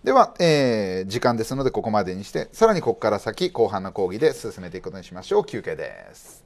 では、えー、時間ですのでここまでにして、さらにここから先、後半の講義で進めていくことにしましょう。休憩です。